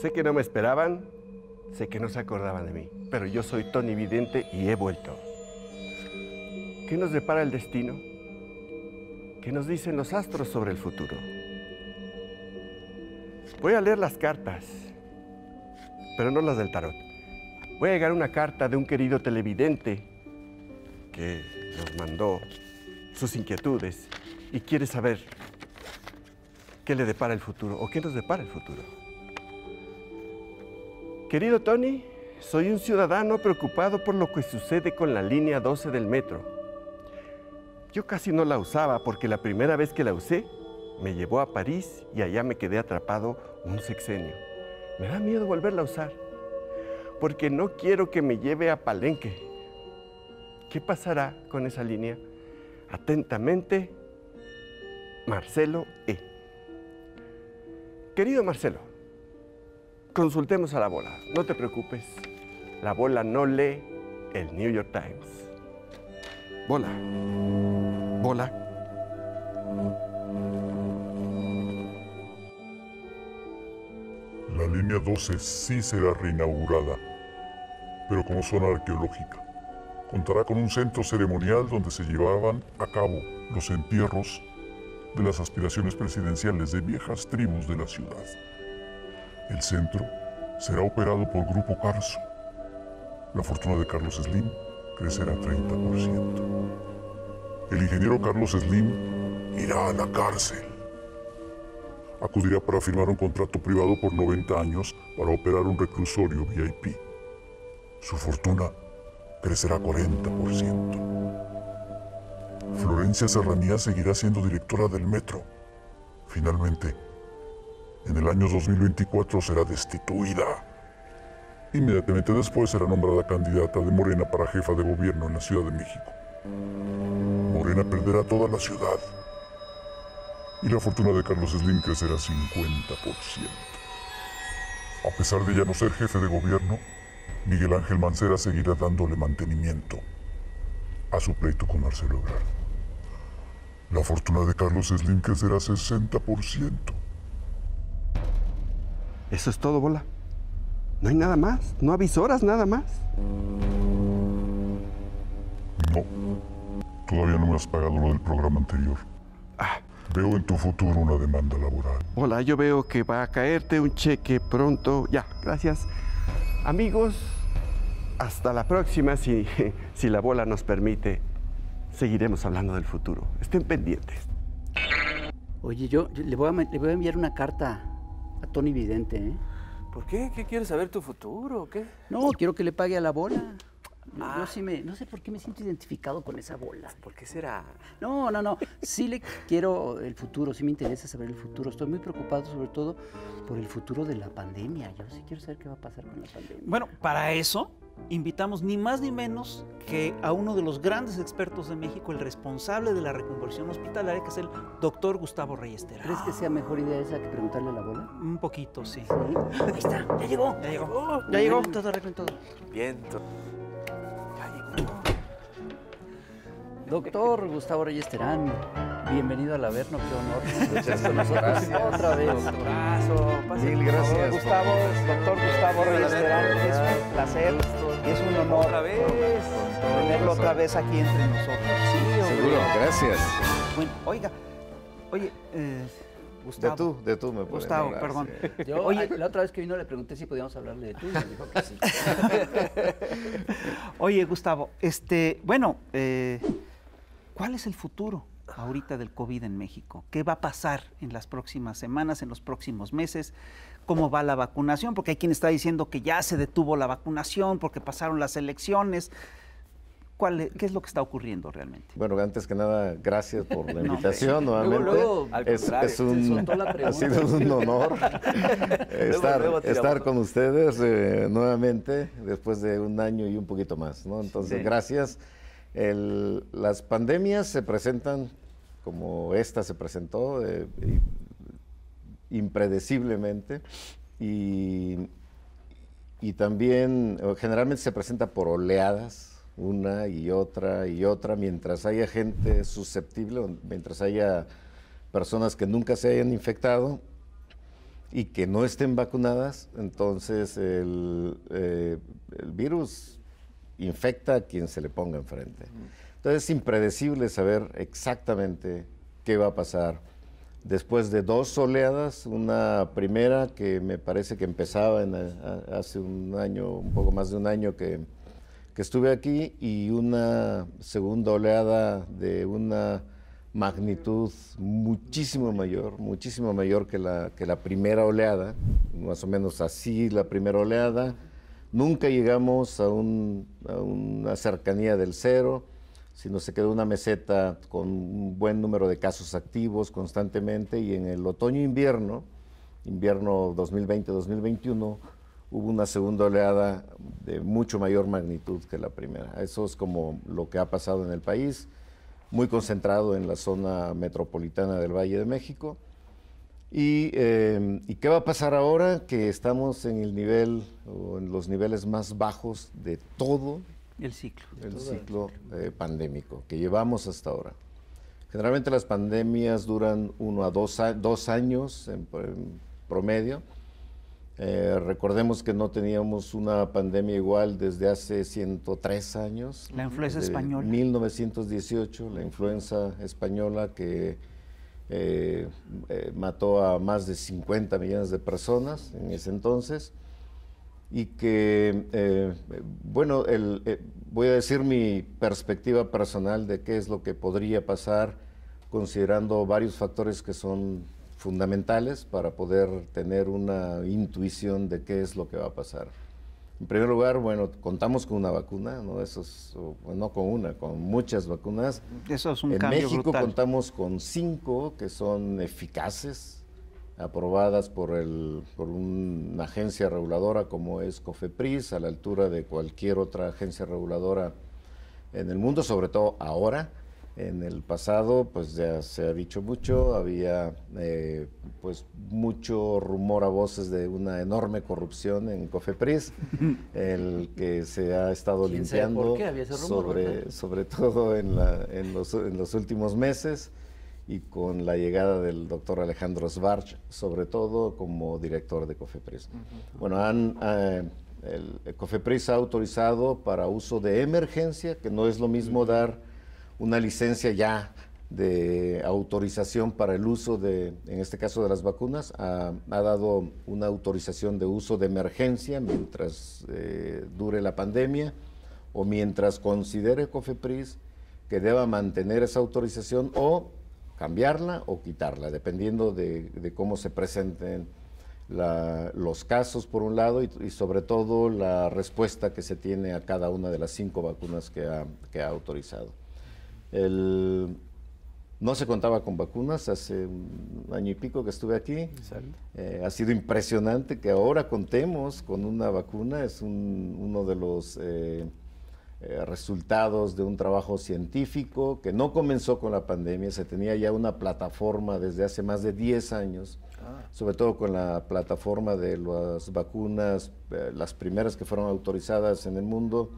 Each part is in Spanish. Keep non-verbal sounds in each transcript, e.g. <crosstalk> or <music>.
Sé que no me esperaban, sé que no se acordaban de mí, pero yo soy Tony Vidente y he vuelto. ¿Qué nos depara el destino? ¿Qué nos dicen los astros sobre el futuro? Voy a leer las cartas, pero no las del tarot. Voy a llegar una carta de un querido televidente que nos mandó sus inquietudes y quiere saber qué le depara el futuro o qué nos depara el futuro. Querido Tony, soy un ciudadano preocupado por lo que sucede con la línea 12 del metro. Yo casi no la usaba porque la primera vez que la usé me llevó a París y allá me quedé atrapado un sexenio. Me da miedo volverla a usar porque no quiero que me lleve a Palenque. ¿Qué pasará con esa línea? Atentamente, Marcelo E. Querido Marcelo, Consultemos a la bola. No te preocupes. La bola no lee el New York Times. Bola. Bola. La línea 12 sí será reinaugurada, pero como zona arqueológica. Contará con un centro ceremonial donde se llevaban a cabo los entierros de las aspiraciones presidenciales de viejas tribus de la ciudad. El centro será operado por Grupo Carso. La fortuna de Carlos Slim crecerá 30%. El ingeniero Carlos Slim irá a la cárcel. Acudirá para firmar un contrato privado por 90 años para operar un reclusorio VIP. Su fortuna crecerá 40%. Florencia Serranía seguirá siendo directora del metro. Finalmente, en el año 2024 será destituida. Inmediatamente después será nombrada candidata de Morena para jefa de gobierno en la Ciudad de México. Morena perderá toda la ciudad. Y la fortuna de Carlos Slim crecerá 50%. A pesar de ya no ser jefe de gobierno, Miguel Ángel Mancera seguirá dándole mantenimiento a su pleito con Marcelo Ebrard. La fortuna de Carlos Slim crecerá 60%. Eso es todo, bola. No hay nada más, no avisoras nada más. No, todavía no me has pagado lo del programa anterior. Ah. Veo en tu futuro una demanda laboral. Hola, yo veo que va a caerte un cheque pronto. Ya, gracias. Amigos, hasta la próxima si, <laughs> si la bola nos permite. Seguiremos hablando del futuro. Estén pendientes. Oye, yo, le, voy le voy a enviar una carta a Tony Vidente, ¿eh? ¿Por qué? ¿Qué quieres saber tu futuro qué? No, quiero que le pague a la bola. Ah. no sé por qué me siento identificado con esa bola. ¿Por qué será? No, no, no. Sí le quiero el futuro, sí me interesa saber el futuro. Estoy muy preocupado sobre todo por el futuro de la pandemia. Yo sí quiero saber qué va a pasar con la pandemia. Bueno, para eso invitamos ni más ni menos que a uno de los grandes expertos de México, el responsable de la reconversión hospitalaria, que es el doctor Gustavo Reyes Terán. ¿Crees que sea mejor idea esa que preguntarle a la bola? Un poquito, sí. Ahí está, ya llegó. Ya llegó. ya llegó. Todo arreglo Viento. Ya llegó. Doctor Gustavo Reyes Terán. Bienvenido al Averno, qué honor. <laughs> Muchas gracias. Otra vez. Un abrazo. Mil gracias. Gustavo, doctor Gustavo Reyes es un placer y es un honor otra vez. tenerlo otra vez aquí entre nosotros. Sí, Seguro, gracias. Bueno, oiga, oye, eh, Gustavo. De tú, de tú me puedes Gustavo, perdón. oye, la otra vez que vino le pregunté si podíamos hablarle de tú y me dijo que sí. <laughs> oye, Gustavo, este, bueno, eh, ¿cuál es el futuro? ahorita del COVID en México? ¿Qué va a pasar en las próximas semanas, en los próximos meses? ¿Cómo va la vacunación? Porque hay quien está diciendo que ya se detuvo la vacunación porque pasaron las elecciones. ¿Qué es lo que está ocurriendo realmente? Bueno, antes que nada, gracias por la <laughs> invitación nuevamente. es, un, <laughs> ha sido un honor <laughs> estar, con ustedes eh, nuevamente después de un año y un poquito más. ¿no? Entonces, gracias. El, las pandemias se presentan como esta se presentó, eh, impredeciblemente, y, también generalmente se presenta por oleadas, una y otra y otra, mientras haya gente susceptible, mientras haya personas que nunca se hayan infectado y que no estén vacunadas, entonces el, eh, el virus infecta a quien se le ponga enfrente. Entonces es impredecible saber exactamente qué va a pasar. Después de dos oleadas, una primera que me parece que empezaba hace un año, un poco más de un año que, estuve aquí, y una segunda oleada de una magnitud muchísimo mayor, muchísimo mayor que que la primera oleada, más o menos así la primera oleada, Nunca llegamos a, una cercanía del cero, sino se quedó una meseta con un buen número de casos activos constantemente y en el otoño-invierno, invierno, invierno 2020-2021, hubo una segunda oleada de mucho mayor magnitud que la primera. Eso es como lo que ha pasado en el país, muy concentrado en la zona metropolitana del Valle de México Em, y, qué va a pasar ahora que estamos en el nivel o en los niveles más bajos de todo el ciclo, el ciclo, eh, pandémico que llevamos hasta ahora? Generalmente las pandemias duran uno a dos, dos años en, promedio. Eh, recordemos que no teníamos una pandemia igual desde hace 103 años. La influenza española. 1918, la influenza española que eh, eh, mató a más de 50 millones de personas en ese entonces y que, eh, bueno, voy a decir mi perspectiva personal de qué es lo que podría pasar considerando varios factores que son fundamentales para poder tener una intuición de qué es lo que va a pasar. En primer lugar, bueno, contamos con una vacuna, ¿no? Eso pues, no con una, con muchas vacunas. Eso en México contamos con cinco que son eficaces, aprobadas por, el, por una agencia reguladora como es COFEPRIS, a la altura de cualquier otra agencia reguladora en el mundo, sobre todo ahora. En el pasado, pues ya se ha dicho mucho, había eh, pues mucho rumor a voces de una enorme corrupción en Cofepris, <laughs> el que se ha estado limpiando sobre, sobre, todo en, en, los, en, los, últimos meses y con la llegada del doctor Alejandro Svarch, sobre todo como director de Cofepris. Bueno, han, eh, Cofepris ha autorizado para uso de emergencia, que no es lo mismo dar una licencia ya de autorización para el uso de, en este caso de las vacunas, ha, dado una autorización de uso de emergencia mientras eh, dure la pandemia o mientras considere COFEPRIS que deba mantener esa autorización o cambiarla o quitarla, dependiendo de, cómo se presenten los casos por un lado y, sobre todo la respuesta que se tiene a cada una de las cinco vacunas que que ha autorizado no se contaba con vacunas hace un año y pico que estuve aquí. Eh, ha sido impresionante que ahora contemos con una vacuna. Es uno de los eh, eh, resultados de un trabajo científico que no comenzó con la pandemia. Se tenía ya una plataforma desde hace más de 10 años, ah. sobre todo con la plataforma de las vacunas, las primeras que fueron autorizadas en el mundo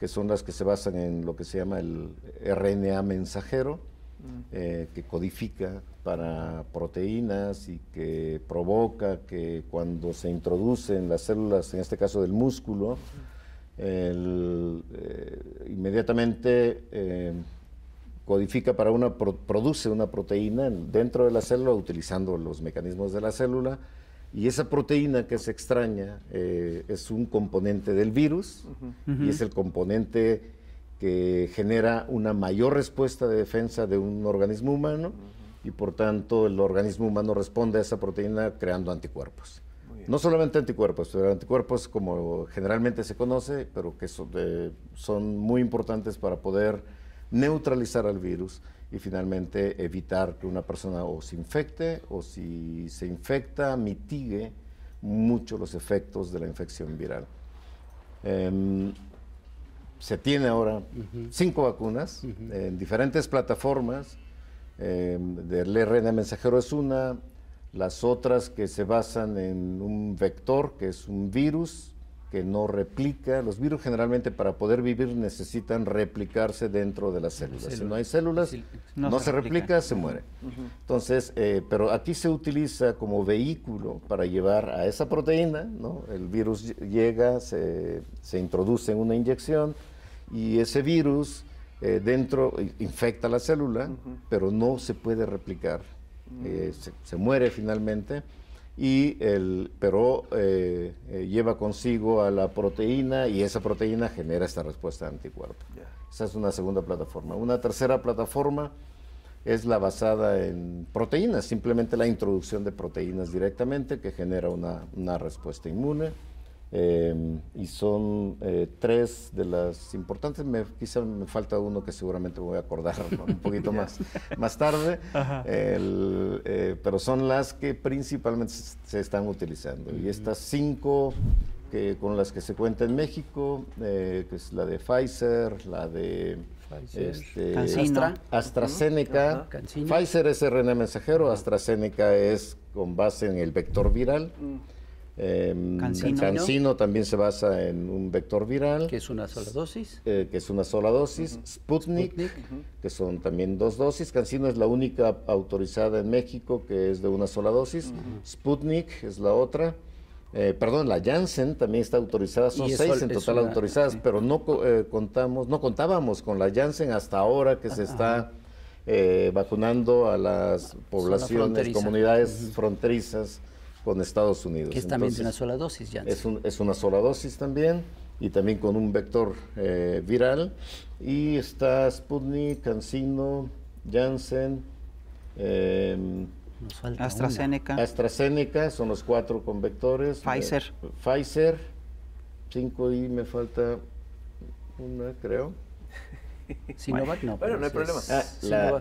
que son las que se basan en lo que se llama el RNA mensajero, mm. eh, que codifica para proteínas y que provoca que cuando se introducen las células, en este caso del músculo, eh, inmediatamente eh, codifica para una, produce una proteína dentro de la célula utilizando los mecanismos de la célula y esa proteína que se extraña eh, es un componente del virus y es el componente que genera una mayor respuesta de defensa de un organismo humano y por tanto el organismo humano responde a esa proteína creando anticuerpos. No solamente anticuerpos, pero anticuerpos como generalmente se conoce, pero que son eh, muy importantes para poder neutralizar al virus y finalmente evitar que una persona o se infecte o si se infecta mitigue mucho los efectos de la infección viral. Em, se tiene ahora cinco vacunas en diferentes plataformas. Em, del RNA mensajero es una, las otras que se basan en un vector, que es un virus, que no replica. Los virus generalmente para poder vivir necesitan replicarse dentro de las células. Si no hay células, no, se, replica, se muere. Entonces, eh, pero aquí se utiliza como vehículo para llevar a esa proteína, ¿no? El virus llega, se, introduce en una inyección y ese virus eh, dentro infecta la célula, pero no se puede replicar. Mm. Eh, se muere finalmente y el, pero eh, eh, lleva consigo a la proteína y esa proteína genera esta respuesta anticuerpo. Esa es una segunda plataforma. Una tercera plataforma es la basada en proteínas, simplemente la introducción de proteínas directamente que genera una respuesta inmune. Eh, y son eh, tres de las importantes. Me, quizá me falta uno que seguramente voy a acordar un poquito <laughs> más, más tarde, eh, pero son las que principalmente se, están utilizando. Y estas cinco que, con las que se cuenta en México, que es la de Pfizer, la de este, AstraZeneca. Pfizer es RNA mensajero, AstraZeneca es con base en el vector viral. Mm cancino, también se basa en un vector viral. Que es una sola dosis. Eh, que es una sola dosis. Sputnik, que son también dos dosis. Cancino es la única autorizada en México que es de una sola dosis. Sputnik es la otra. Eh, perdón, la Janssen también está autorizada, son seis en total autorizadas, pero no eh, contamos, no contábamos con la Janssen hasta ahora que se está vacunando a las poblaciones, comunidades fronterizas con Estados Unidos. Que es también una sola dosis, ya. Es, una sola dosis también y también con un vector eh, viral. Y está Sputnik, Cancino, Janssen. Em, AstraZeneca. AstraZeneca, son los cuatro con vectores. Pfizer. Pfizer, 5 y me falta una, creo. <laughs> Sinovac no. pero no hay problema. Ah,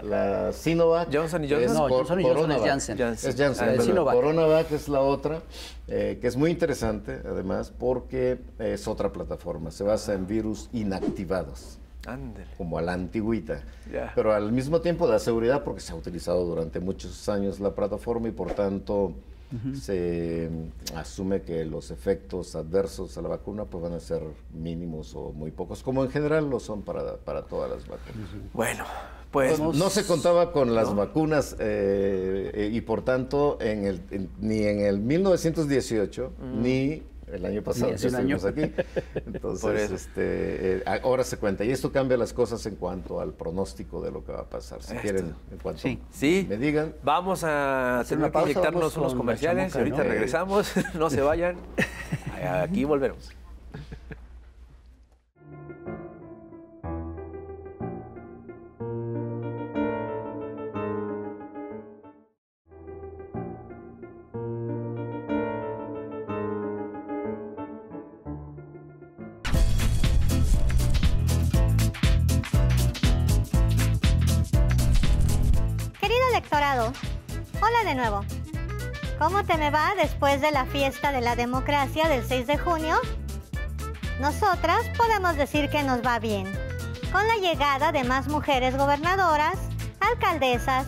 la, Sinovac. Johnson y Johnson. No, Johnson Johnson es Janssen. Es Janssen. Sinovac. Coronavac es la otra, eh, que es muy interesante, además, porque es otra plataforma. Se basa en virus inactivados. Como a la antigüita. Pero al mismo tiempo da seguridad porque se ha utilizado durante muchos años la plataforma y por tanto se mm, asume que los efectos adversos a la vacuna pues, van a ser mínimos o muy pocos, como en general lo son para, todas las vacunas. Bueno, pues, no se pues, contaba con las vacunas eh, y por tanto en el, ni en el 1918 ni el año eh, pasado sí, aquí. <laughs> Entonces, este, eh, ahora se cuenta. Y esto cambia las cosas en cuanto al pronóstico de lo que va a pasar. Si quieren, en cuanto me digan. Vamos a hacer una unos comerciales. Ahorita regresamos. <laughs> no se vayan. <laughs> Aquí volvemos. ¿Cómo te me va después de la fiesta de la democracia del 6 de junio? Nosotras podemos decir que nos va bien, con la llegada de más mujeres gobernadoras, alcaldesas,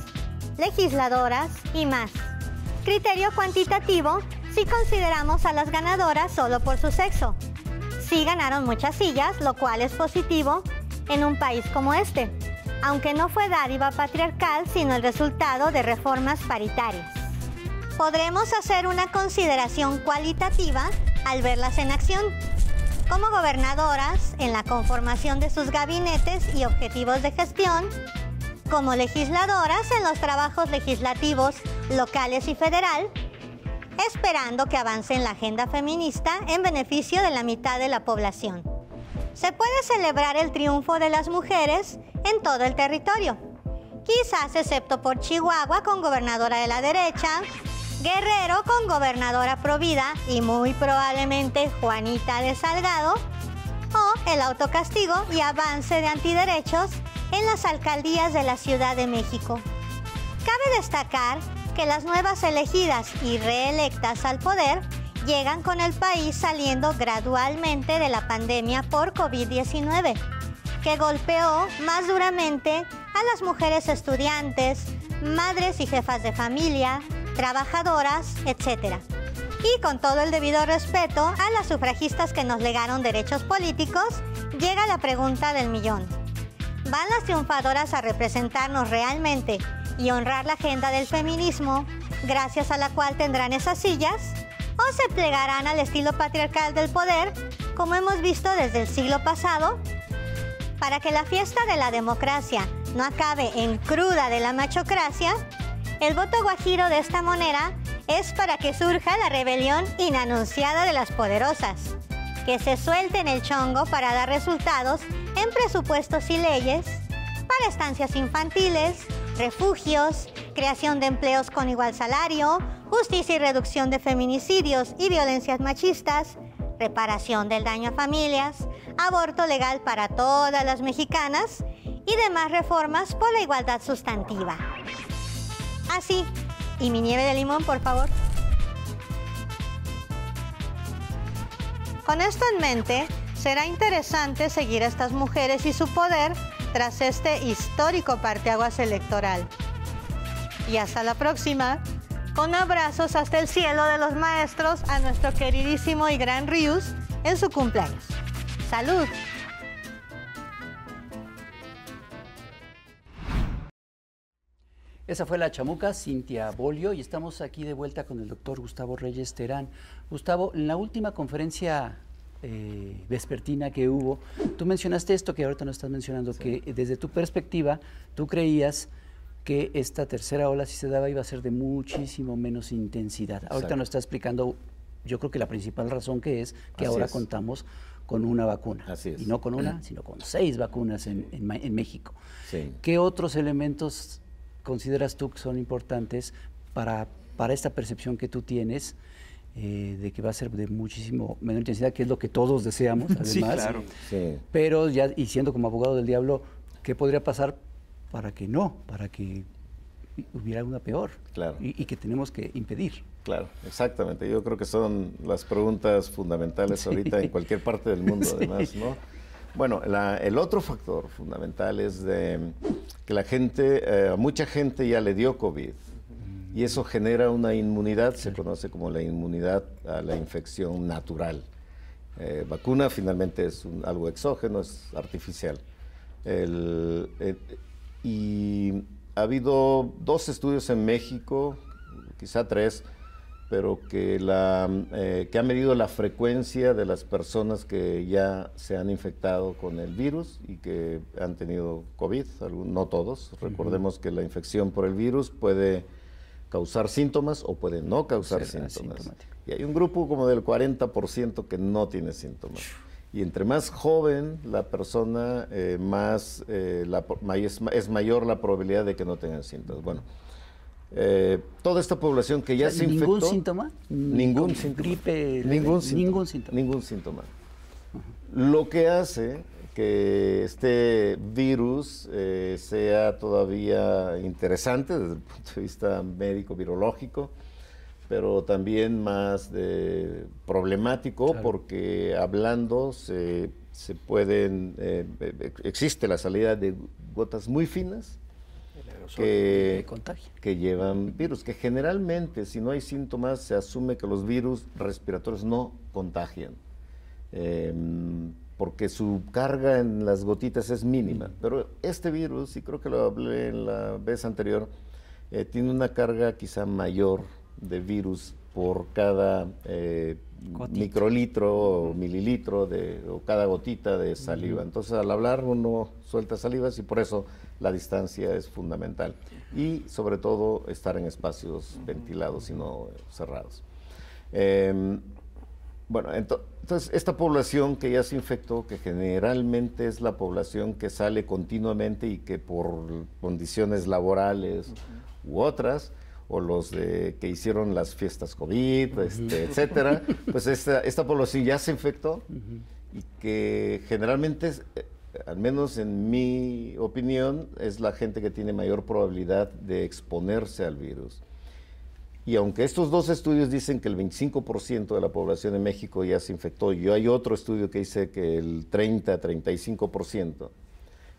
legisladoras y más. Criterio cuantitativo si consideramos a las ganadoras solo por su sexo. Sí ganaron muchas sillas, lo cual es positivo en un país como este aunque no fue dádiva patriarcal, sino el resultado de reformas paritarias. Podremos hacer una consideración cualitativa al verlas en acción, como gobernadoras en la conformación de sus gabinetes y objetivos de gestión, como legisladoras en los trabajos legislativos locales y federal, esperando que avance en la agenda feminista en beneficio de la mitad de la población se puede celebrar el triunfo de las mujeres en todo el territorio. Quizás excepto por Chihuahua con gobernadora de la derecha, Guerrero con gobernadora provida y muy probablemente Juanita de Salgado, o el autocastigo y avance de antiderechos en las alcaldías de la Ciudad de México. Cabe destacar que las nuevas elegidas y reelectas al poder llegan con el país saliendo gradualmente de la pandemia por COVID-19, que golpeó más duramente a las mujeres estudiantes, madres y jefas de familia, trabajadoras, etc. Y con todo el debido respeto a las sufragistas que nos legaron derechos políticos, llega la pregunta del millón. ¿Van las triunfadoras a representarnos realmente y honrar la agenda del feminismo, gracias a la cual tendrán esas sillas? o se plegarán al estilo patriarcal del poder, como hemos visto desde el siglo pasado, para que la fiesta de la democracia no acabe en cruda de la machocracia, el voto guajiro de esta moneda es para que surja la rebelión inanunciada de las poderosas, que se suelten el chongo para dar resultados en presupuestos y leyes, para estancias infantiles, refugios, creación de empleos con igual salario, justicia y reducción de feminicidios y violencias machistas, reparación del daño a familias, aborto legal para todas las mexicanas y demás reformas por la igualdad sustantiva. Así, y mi nieve de limón, por favor. Con esto en mente, será interesante seguir a estas mujeres y su poder tras este histórico parteaguas electoral. Y hasta la próxima, con abrazos hasta el cielo de los maestros a nuestro queridísimo y gran Rius en su cumpleaños. ¡Salud! Esa fue la chamuca Cintia Bolio y estamos aquí de vuelta con el doctor Gustavo Reyes Terán. Gustavo, en la última conferencia eh, vespertina que hubo. Tú mencionaste esto que ahorita no estás mencionando, que eh, desde tu perspectiva tú creías que esta tercera ola, si se daba, iba a ser de muchísimo menos intensidad. Ahorita nos está explicando, yo creo que la principal razón que es que ahora contamos con una vacuna. Así es. Y no con una, <clears throat> sino con seis vacunas en, México. Sí. ¿Qué otros elementos consideras tú que son importantes para, para esta percepción que tú tienes? Eh, de que va a ser de muchísimo menor intensidad, que es lo que todos deseamos, <laughs> además. Sí, claro. Pero ya, y siendo como abogado del diablo, ¿qué podría pasar para que no? Para que hubiera una peor. Claro. Y, que tenemos que impedir. Claro, exactamente. Yo creo que son las preguntas fundamentales ahorita en cualquier parte del mundo, <laughs> además, ¿no? Bueno, el otro factor fundamental es de que la gente, eh, mucha gente ya le dio COVID y eso genera una inmunidad, se conoce como la inmunidad a la infección natural. Eh, vacuna finalmente es algo exógeno, es artificial. Eh, y ha habido dos estudios en México, quizá tres, pero que, la, eh, que han medido la frecuencia de las personas que ya se han infectado con el virus y que han tenido COVID, no todos. Recordemos que la infección por el virus puede causar síntomas o puede no causar síntomas. Y hay un grupo como del 40% que no tiene síntomas. Y entre más joven la persona, eh, más, eh, es, mayor la probabilidad de que no tengan síntomas. Bueno, eh, toda esta población que ya se infectó... Síntoma? Ningún síntoma? ningún Ningún síntoma. Ningún síntoma. Ningún síntoma. Lo que hace que este virus eh, sea todavía interesante desde el punto de vista médico, virológico, pero también más de, problemático porque hablando se, pueden, eh, e, e, existe la salida de gotas muy finas que, que llevan virus, que generalmente si no hay síntomas se asume que los virus respiratorios no contagian. Em, porque su carga en las gotitas es mínima. Pero este virus, y creo que lo hablé en la vez anterior, eh, tiene una carga quizá mayor de virus por cada eh, microlitro o mililitro de, o cada gotita de saliva. Entonces al hablar uno suelta salivas y por eso la distancia es fundamental. Y sobre todo estar en espacios ventilados y no cerrados. Em, bueno, entonces esta población que ya se infectó, que generalmente es la población que sale continuamente y que por condiciones laborales u otras, o los que hicieron las fiestas COVID, este, etcétera, pues esta, población ya se infectó y que generalmente, eh, al menos en mi opinión, es la gente que tiene mayor probabilidad de exponerse al virus. Y aunque estos dos estudios dicen que el 25% de la población de México ya se infectó, y hay otro estudio que dice que el 30-35%,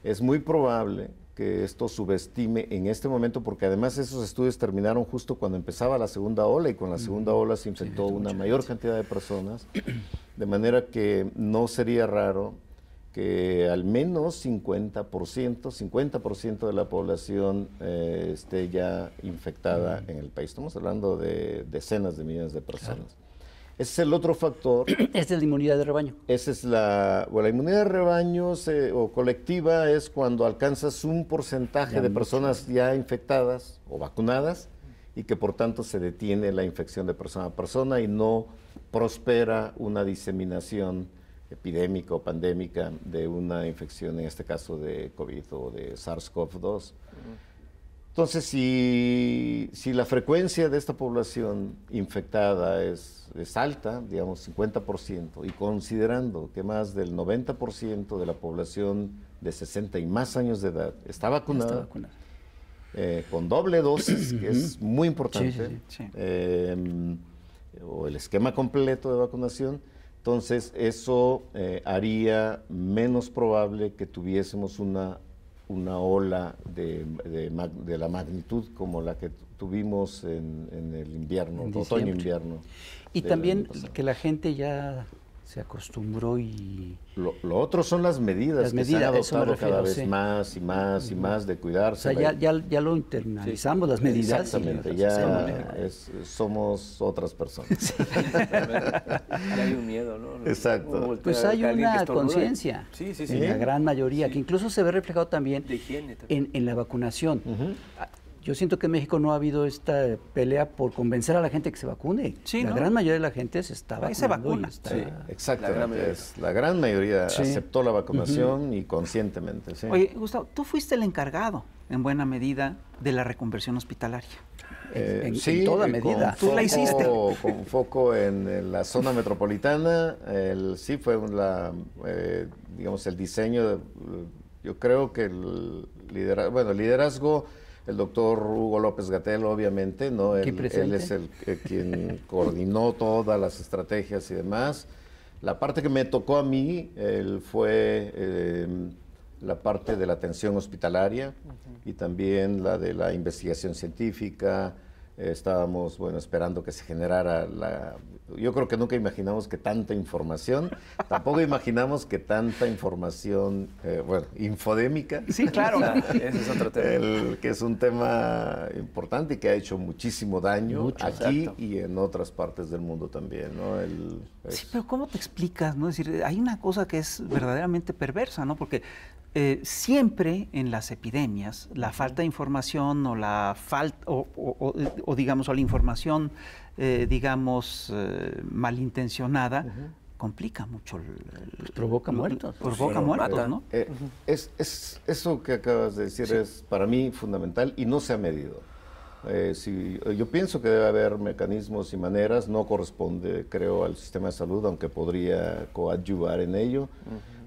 es muy probable que esto subestime en este momento, porque además esos estudios terminaron justo cuando empezaba la segunda ola y con la segunda ola se infectó una mayor cantidad de personas, de manera que no sería raro que al menos 50%, 50% de la población eh, esté ya infectada en el país. Estamos hablando de decenas de millones de personas. Ese es el otro factor. Esa <clears throat> es la inmunidad de rebaño. Esa es la, bueno, la inmunidad de rebaño o colectiva es cuando alcanzas un porcentaje de personas ya infectadas o vacunadas y que por tanto se detiene la infección de persona a persona y no prospera una diseminación epidémica o pandémica de una infección, en este caso de COVID o de SARS-CoV-2. Entonces, si, la frecuencia de esta población infectada es, alta, digamos 50%, y considerando que más del 90% de la población de 60 y más años de edad está vacunada, eh, con doble dosis, que es muy importante, em, o el esquema completo de vacunación, entonces, eso eh, haría menos probable que tuviésemos una, una ola de, de, de, la magnitud como la que tuvimos en, en el invierno, otoño-invierno. Y también que la gente ya se acostumbró y... Lo, otro son las medidas, que se han adoptado cada vez más y más y más de cuidarse. O sea, ya, ya, ya lo internalizamos, las medidas. Exactamente, ya somos otras personas. <laughs> hay un miedo, ¿no? Exacto. Pues hay una conciencia, en la gran mayoría, que incluso se ve reflejado también, En, la vacunación yo siento que en México no ha habido esta pelea por convencer a la gente que se vacune. la gran mayoría de la gente se vacuna. exacto. La gran mayoría, aceptó la vacunación y conscientemente. Oye, Gustavo, tú fuiste el encargado, en buena medida, de la reconversión hospitalaria. en, eh, sí, toda medida. Tú la hiciste. Con foco en, la zona metropolitana. sí, fue la, eh, digamos, el diseño. Eh, yo creo que el bueno, el liderazgo el doctor Hugo López Gatel, obviamente, ¿no? Él, es el, eh, quien <laughs> coordinó todas las estrategias y demás. La parte que me tocó a mí fue em, la parte de la atención hospitalaria y también la de la investigación científica. estábamos, bueno, esperando que se generara la yo creo que nunca imaginamos que tanta información, tampoco imaginamos que tanta información, eh, bueno, infodémica. Sí, claro, <laughs> ese es otro tema. que es un tema importante y que ha hecho muchísimo daño aquí y en otras partes del mundo también, ¿no? Sí, pero ¿cómo te explicas, no? decir, hay una cosa que es verdaderamente perversa, ¿no? Porque eh, siempre en las epidemias la falta de información o la falta o, o digamos o la información eh, digamos, eh, malintencionada, complica mucho. El, pues provoca muertos. Provoca muertos, ¿no? Eh, es, eso que acabas de decir es para mí fundamental y no se ha medido. Si, yo pienso que debe haber mecanismos y maneras, no corresponde, creo, al sistema de salud, aunque podría coadyuvar en ello.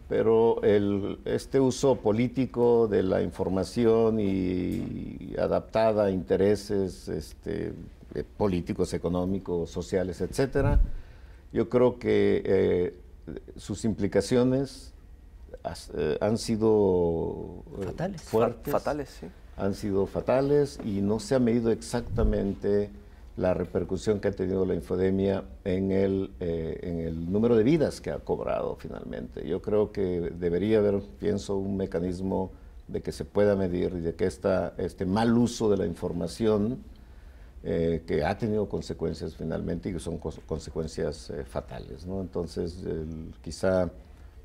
pero el, este uso político de la información y, adaptada a intereses este, eh, políticos, económicos, sociales, etcétera. Yo creo que eh, sus implicaciones eh, han sido fatales. fuertes, fatales, han sido fatales y no se ha medido exactamente la repercusión que ha tenido la infodemia en el, en el número de vidas que ha cobrado finalmente. Yo creo que debería haber, pienso, un mecanismo de que se pueda medir y de que esta, este mal uso de la información eh, que ha tenido consecuencias finalmente y que son consecuencias eh, fatales. Entonces, quizá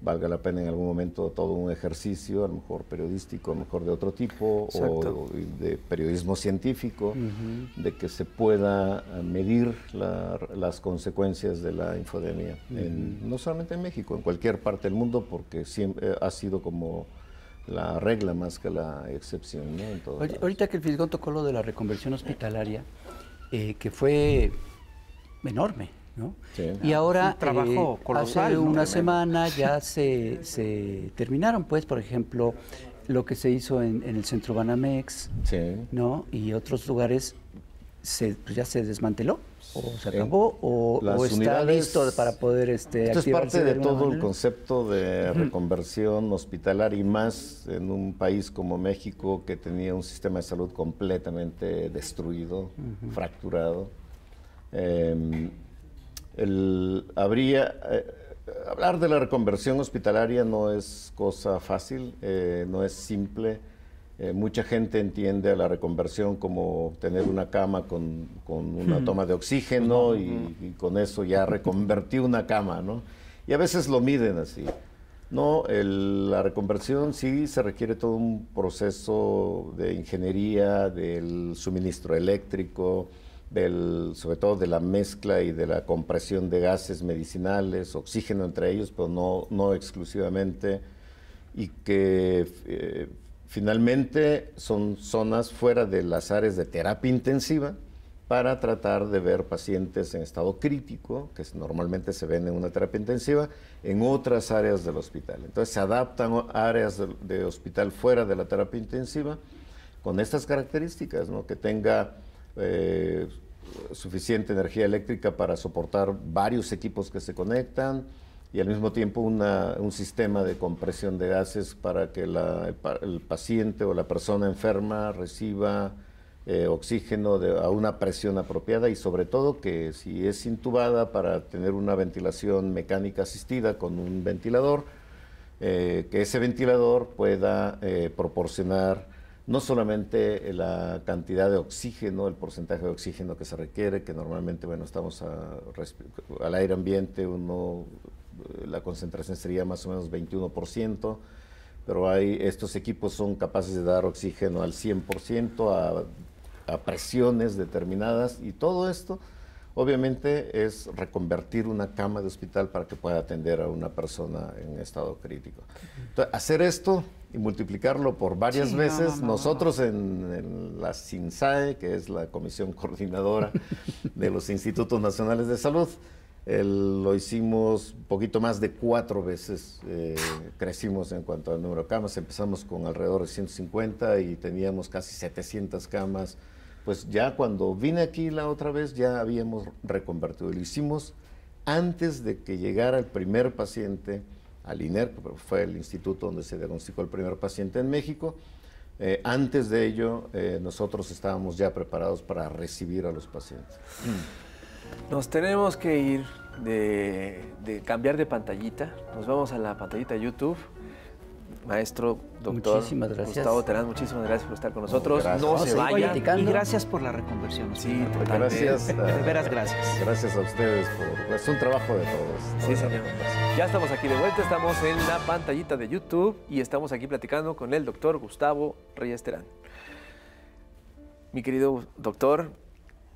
valga la pena en algún momento todo un ejercicio, a lo mejor periodístico, a lo mejor de otro tipo, o, de periodismo científico, de que se pueda eh, medir las consecuencias de la infodemia, no solamente en México, en cualquier parte del mundo, porque siempre ha sido como la regla más que la excepción. Ahorita que el fiscal tocó lo de la reconversión hospitalaria, eh, que fue enorme. ¿no? y ah, ahora, eh, hace una semana ya <laughs> se, terminaron, pues, por ejemplo, lo que se hizo en, el centro Banamex, ¿no? Y otros lugares pues, ya se desmanteló o se eh, acabó o, está listo para poder este esto es parte de, todo el concepto de reconversión hospitalaria y más en un país como México que tenía un sistema de salud completamente destruido, fracturado. Em, habría eh, hablar de la reconversión hospitalaria no es cosa fácil, eh, no es simple eh, mucha gente entiende a la reconversión como tener una cama con, con una hmm. toma de oxígeno y, con eso ya reconvertí una cama, ¿no? Y a veces lo miden así. No, la reconversión sí se requiere todo un proceso de ingeniería, del suministro eléctrico, del, sobre todo de la mezcla y de la compresión de gases medicinales, oxígeno entre ellos, pero no, no exclusivamente, y que... Eh, Finalmente, son zonas fuera de las áreas de terapia intensiva para tratar de ver pacientes en estado crítico, que normalmente se ven en una terapia intensiva, en otras áreas del hospital. Entonces, se adaptan áreas de, hospital fuera de la terapia intensiva con estas características, que tenga eh, suficiente energía eléctrica para soportar varios equipos que se conectan, y al mismo tiempo un sistema de compresión de gases para que el, paciente o la persona enferma reciba eh, oxígeno a una presión apropiada y sobre todo que si es intubada para tener una ventilación mecánica asistida con un ventilador, eh, que ese ventilador pueda eh, proporcionar no solamente la cantidad de oxígeno, el porcentaje de oxígeno que se requiere, que normalmente, bueno, estamos al aire ambiente, uno la concentración sería más o menos 21%, pero hay, estos equipos son capaces de dar oxígeno al 100%, a, presiones determinadas, y todo esto obviamente es reconvertir una cama de hospital para que pueda atender a una persona en estado crítico. hacer esto y multiplicarlo por varias veces, nosotros en, en, la CINSAE, que es la Comisión Coordinadora de los Institutos Nacionales de Salud, lo hicimos poquito más de cuatro veces, eh, crecimos en cuanto al número de camas, empezamos con alrededor de 150 y teníamos casi 700 camas. Pues ya cuando vine aquí la otra vez ya habíamos reconvertido, lo hicimos antes de que llegara el primer paciente al INER, e que fue el instituto donde se diagnosticó el primer paciente en México. Eh, antes de ello, eh, nosotros estábamos ya preparados para recibir a los pacientes. Nos tenemos que ir de, cambiar de pantallita. Nos vamos a la pantallita de YouTube. Maestro, doctor muchísimas gracias. Gustavo Terán, muchísimas gracias por estar con nosotros. No, se vayan. Y gracias por la reconversión. Sí, Gracias. veras, gracias. Gracias a ustedes. Por, es un trabajo de todos. Sí, Ya estamos aquí de vuelta. Estamos en la pantallita de YouTube y estamos aquí platicando con el doctor Gustavo Reyes Terán. Mi querido doctor,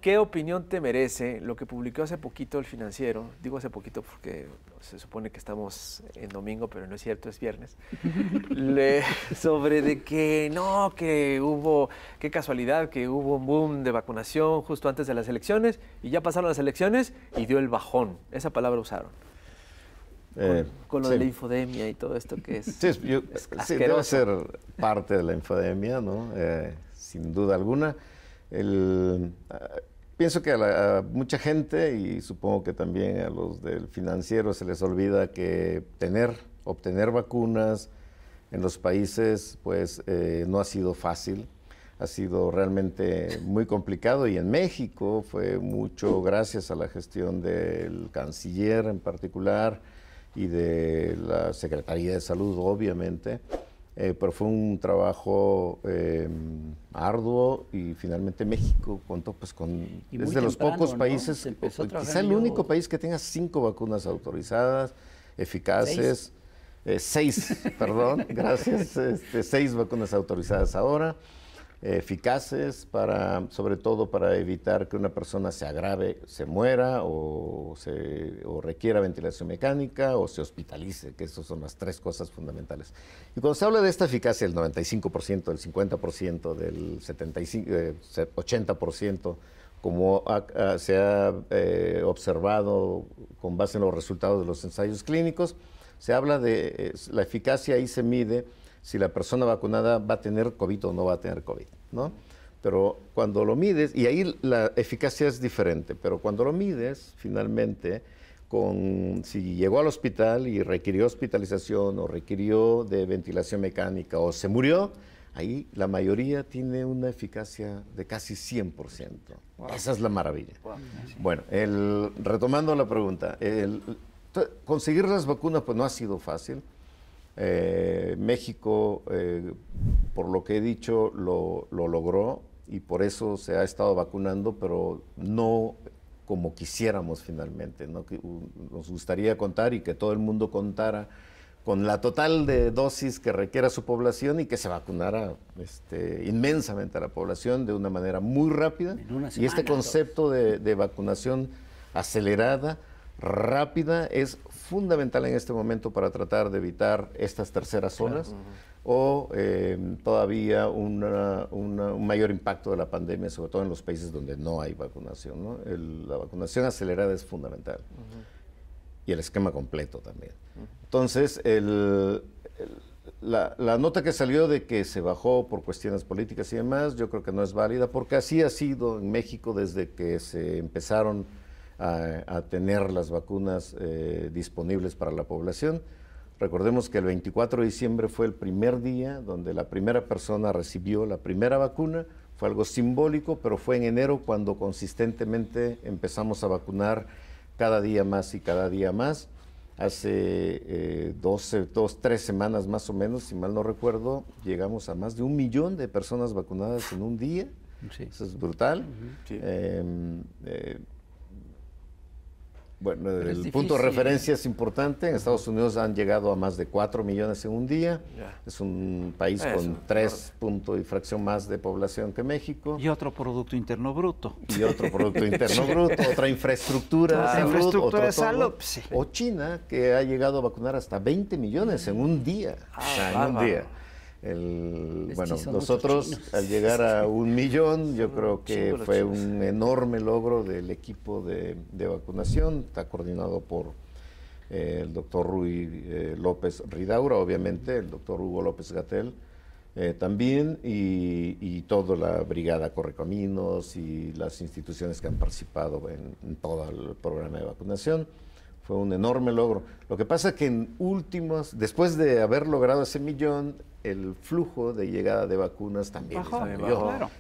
¿Qué opinión te merece lo que publicó hace poquito el financiero? Digo hace poquito porque se supone que estamos en domingo, pero no es cierto, es viernes. <laughs> sobre de que no, que hubo, qué casualidad, que hubo un boom de vacunación justo antes de las elecciones y ya pasaron las elecciones y dio el bajón. Esa palabra usaron. con, eh, lo de la infodemia y todo esto que es. Sí, yo, es sí debe ser parte de la infodemia, ¿no? Eh, sin duda alguna. El, pienso que a, mucha gente y supongo que también a los del financiero se les olvida que tener, obtener vacunas en los países pues eh, no ha sido fácil, ha sido realmente muy complicado y en México fue mucho gracias a la gestión del canciller en particular y de la Secretaría de Salud obviamente eh, pero fue un trabajo eh, arduo y finalmente México contó pues con es de los pocos países, quizá el único país que tenga cinco vacunas autorizadas, eficaces, seis, eh, seis <laughs> perdón, gracias, este, seis vacunas autorizadas ahora eficaces para, sobre todo para evitar que una persona se agrave, se muera o, se, requiera ventilación mecánica o se hospitalice, que esas son las tres cosas fundamentales. Y cuando se habla de esta eficacia, el 95%, el 50%, del 75, 80%, eh, como se ha eh, observado con base en los resultados de los ensayos clínicos, se habla de la eficacia y se mide si la persona vacunada va a tener COVID o no va a tener COVID, ¿no? Pero cuando lo mides, y ahí la eficacia es diferente, pero cuando lo mides, finalmente, con si llegó al hospital y requirió hospitalización o requirió de ventilación mecánica o se murió, ahí la mayoría tiene una eficacia de casi 100%. Esa es la maravilla. Bueno, retomando la pregunta, conseguir las vacunas pues no ha sido fácil. Eh, México, eh, por lo que he dicho, lo, logró y por eso se ha estado vacunando, pero no como quisiéramos finalmente. nos gustaría contar y que todo el mundo contara con la total de dosis que requiera su población y que se vacunara este, inmensamente a la población de una manera muy rápida. y este concepto de vacunación acelerada rápida es fundamental en este momento para tratar de evitar estas terceras zonas o eh, todavía un mayor impacto de la pandemia, sobre todo en los países donde no hay vacunación. la vacunación acelerada es fundamental y el esquema completo también. Entonces, la, la, nota que salió de que se bajó por cuestiones políticas y demás, yo creo que no es válida porque así ha sido en México desde que se empezaron a, tener las vacunas eh, disponibles para la población. Recordemos que el 24 de diciembre fue el primer día donde la primera persona recibió la primera vacuna. Fue algo simbólico, pero fue en enero cuando consistentemente empezamos a vacunar cada día más y cada día más. Hace 12, eh, dos, tres semanas más o menos, si mal no recuerdo, llegamos a más de un millón de personas vacunadas en un día. Eso es brutal. Bueno, el punto de referencia ¿eh? es importante. En Estados Unidos han llegado a más de 4 millones en un día. Es un país con 3 puntos y fracción más de población que México. Y otro Producto Interno Bruto. Y otro Producto <laughs> Interno Bruto, otra infraestructura otro pues O China, que ha llegado a vacunar hasta 20 millones en un día. Ah, un día. El, bueno, nosotros <laughs> al llegar a un millón, yo creo que fue un enorme logro del equipo de, vacunación, está coordinado por eh, el doctor Rui eh, López Ridaura, obviamente, el doctor Hugo López Gatel eh, también, y, y, toda la brigada Correcaminos y las instituciones que han participado en, todo el programa de vacunación fue un enorme logro. Lo que pasa es que en últimos, después de haber logrado ese millón, el flujo de llegada de vacunas también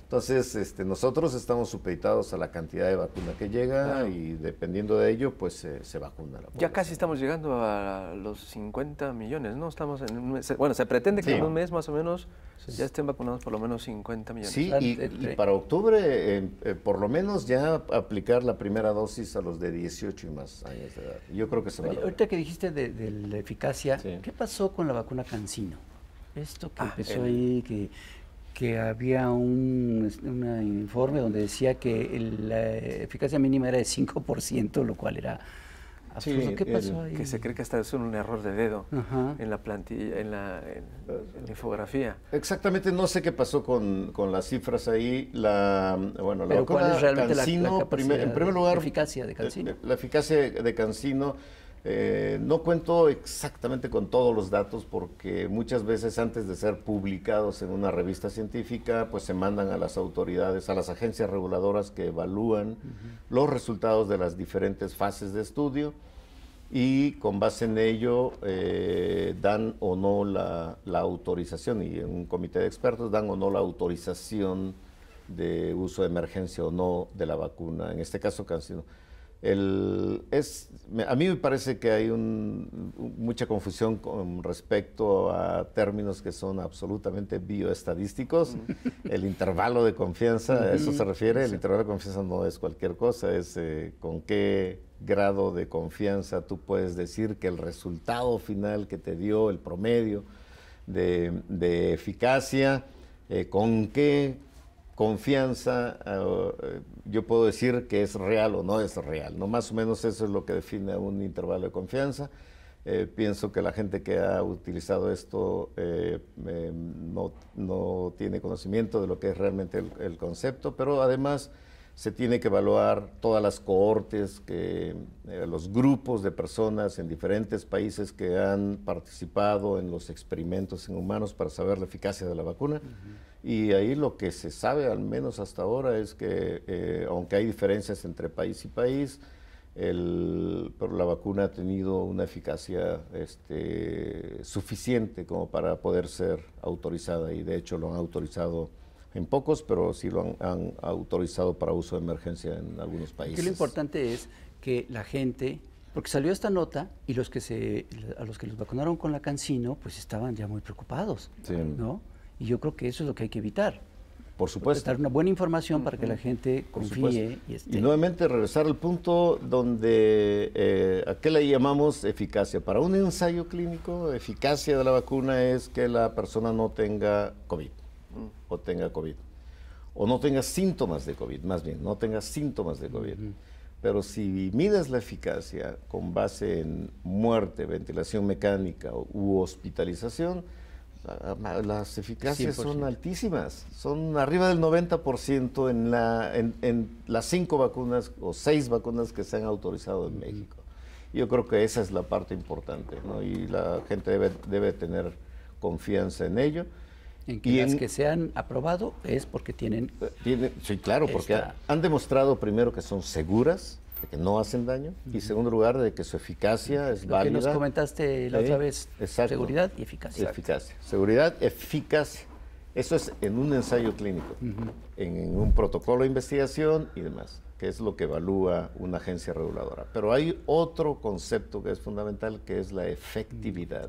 Entonces, este, nosotros estamos supeditados a la cantidad de vacuna que llega y dependiendo de ello, pues se, vacuna. La ya casi estamos llegando a los 50 millones, ¿no? Estamos en bueno, se pretende que en un mes más o menos ya estén vacunados por lo menos 50 millones. Sí, y, para octubre, eh, por lo menos ya aplicar la primera dosis a los de 18 y más años de edad. Yo creo que se va a Ahorita que dijiste de, la eficacia, ¿qué pasó con la vacuna Cancino? Esto que ah, empezó ahí, que, que había un, un, informe donde decía que la eficacia mínima era de 5%, lo cual era absurdo. ¿Qué pasó ahí? Que se cree que hasta es un error de dedo en la plantilla, en la, en, la, infografía. Exactamente, no sé qué pasó con, con las cifras ahí. La, bueno, la ¿cuál es realmente la, en primer lugar, eficacia de eh, Cancino. La, eh, la eficacia de Cancino eh, no cuento exactamente con todos los datos porque muchas veces antes de ser publicados en una revista científica, pues se mandan a las autoridades, a las agencias reguladoras que evalúan los resultados de las diferentes fases de estudio y con base en ello eh, dan o no la, autorización y en un comité de expertos dan o no la autorización de uso de emergencia o no de la vacuna, en este caso cancino es, a mí me parece que hay mucha confusión con respecto a términos que son absolutamente bioestadísticos. El intervalo de confianza, a eso se refiere. El intervalo de confianza no es cualquier cosa, es eh, con qué grado de confianza tú puedes decir que el resultado final que te dio, el promedio de, eficacia, eh, con qué confianza, eh, yo puedo decir que es real o no es real, ¿no? Más o menos eso es lo que define un intervalo de confianza. Eh, pienso que la gente que ha utilizado esto eh, no, tiene conocimiento de lo que es realmente el, concepto, pero además se tiene que evaluar todas las cohortes, que, los grupos de personas en diferentes países que han participado en los experimentos en humanos para saber la eficacia de la vacuna. Y ahí lo que se sabe, al menos hasta ahora, es que eh, aunque hay diferencias entre país y país, el, pero la vacuna ha tenido una eficacia este, suficiente como para poder ser autorizada y de hecho lo han autorizado en pocos, pero sí lo han, autorizado para uso de emergencia en algunos países. lo importante es que la gente, porque salió esta nota y los que se, a los que los vacunaron con la cancino, pues estaban ya muy preocupados, ¿no? Y yo creo que eso es lo que hay que evitar. Por supuesto. Dar una buena información para que la gente confíe. Y, nuevamente regresar al punto donde eh, a qué le llamamos eficacia. Para un ensayo clínico, eficacia de la vacuna es que la persona no tenga COVID o tenga COVID. O no tenga síntomas de COVID, más bien, no tenga síntomas de COVID. Pero si mides la eficacia con base en muerte, ventilación mecánica u hospitalización, las eficacias son altísimas, son arriba del 90% en, la, en, las cinco vacunas o seis vacunas que se han autorizado en México. Yo creo que esa es la parte importante ¿no? y la gente debe, debe tener confianza en ello. En que y las que se han aprobado es porque tienen... Eh, tiene, sí, claro, porque han demostrado primero que son seguras, que no hacen daño y, segundo lugar, de que su eficacia es válida. Lo que nos comentaste la otra vez, seguridad y eficacia. Eficacia, seguridad, eficacia. Eso es en un ensayo clínico, en, un protocolo de investigación y demás, que es lo que evalúa una agencia reguladora. Pero hay otro concepto que es fundamental, que es la efectividad.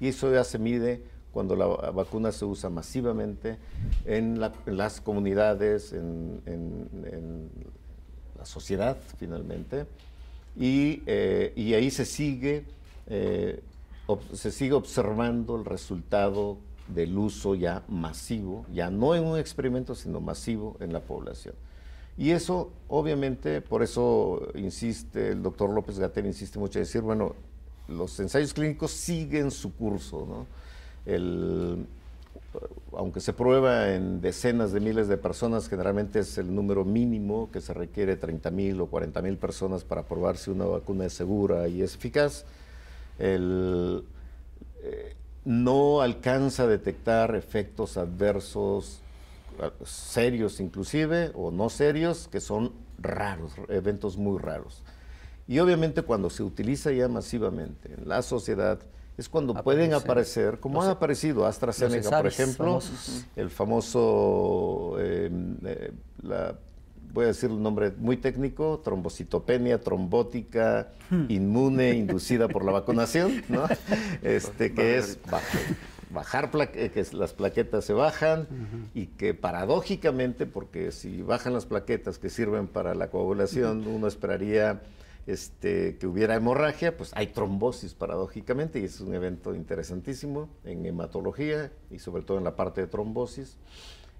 Y eso ya se mide cuando la vacuna se usa masivamente en, las comunidades, en sociedad finalmente, y, eh, y ahí se sigue, eh, se sigue observando el resultado del uso ya masivo, ya no en un experimento, sino masivo en la población. Y eso, obviamente, por eso insiste, el doctor López Gater insiste mucho en decir, bueno, los ensayos clínicos siguen su curso, ¿no? El, aunque se prueba en decenas de miles de personas, generalmente es el número mínimo que se requiere, 30 mil o 40 mil personas para probar si una vacuna es segura y es eficaz, el, eh, no alcanza a detectar efectos adversos serios inclusive o no serios que son raros, eventos muy raros. Y obviamente cuando se utiliza ya masivamente en la sociedad, es cuando pueden aparecer, como ha aparecido AstraZeneca, por ejemplo, el famoso, em, eh, voy a decir un nombre muy técnico, trombocitopenia trombótica hmm. inmune <laughs> inducida por la vacunación, ¿no? este, que es bajar eh, que las plaquetas se bajan y que paradójicamente, porque si bajan las plaquetas que sirven para la coagulación, uno esperaría este, que hubiera hemorragia, pues hay trombosis paradójicamente y es un evento interesantísimo en hematología y sobre todo en la parte de trombosis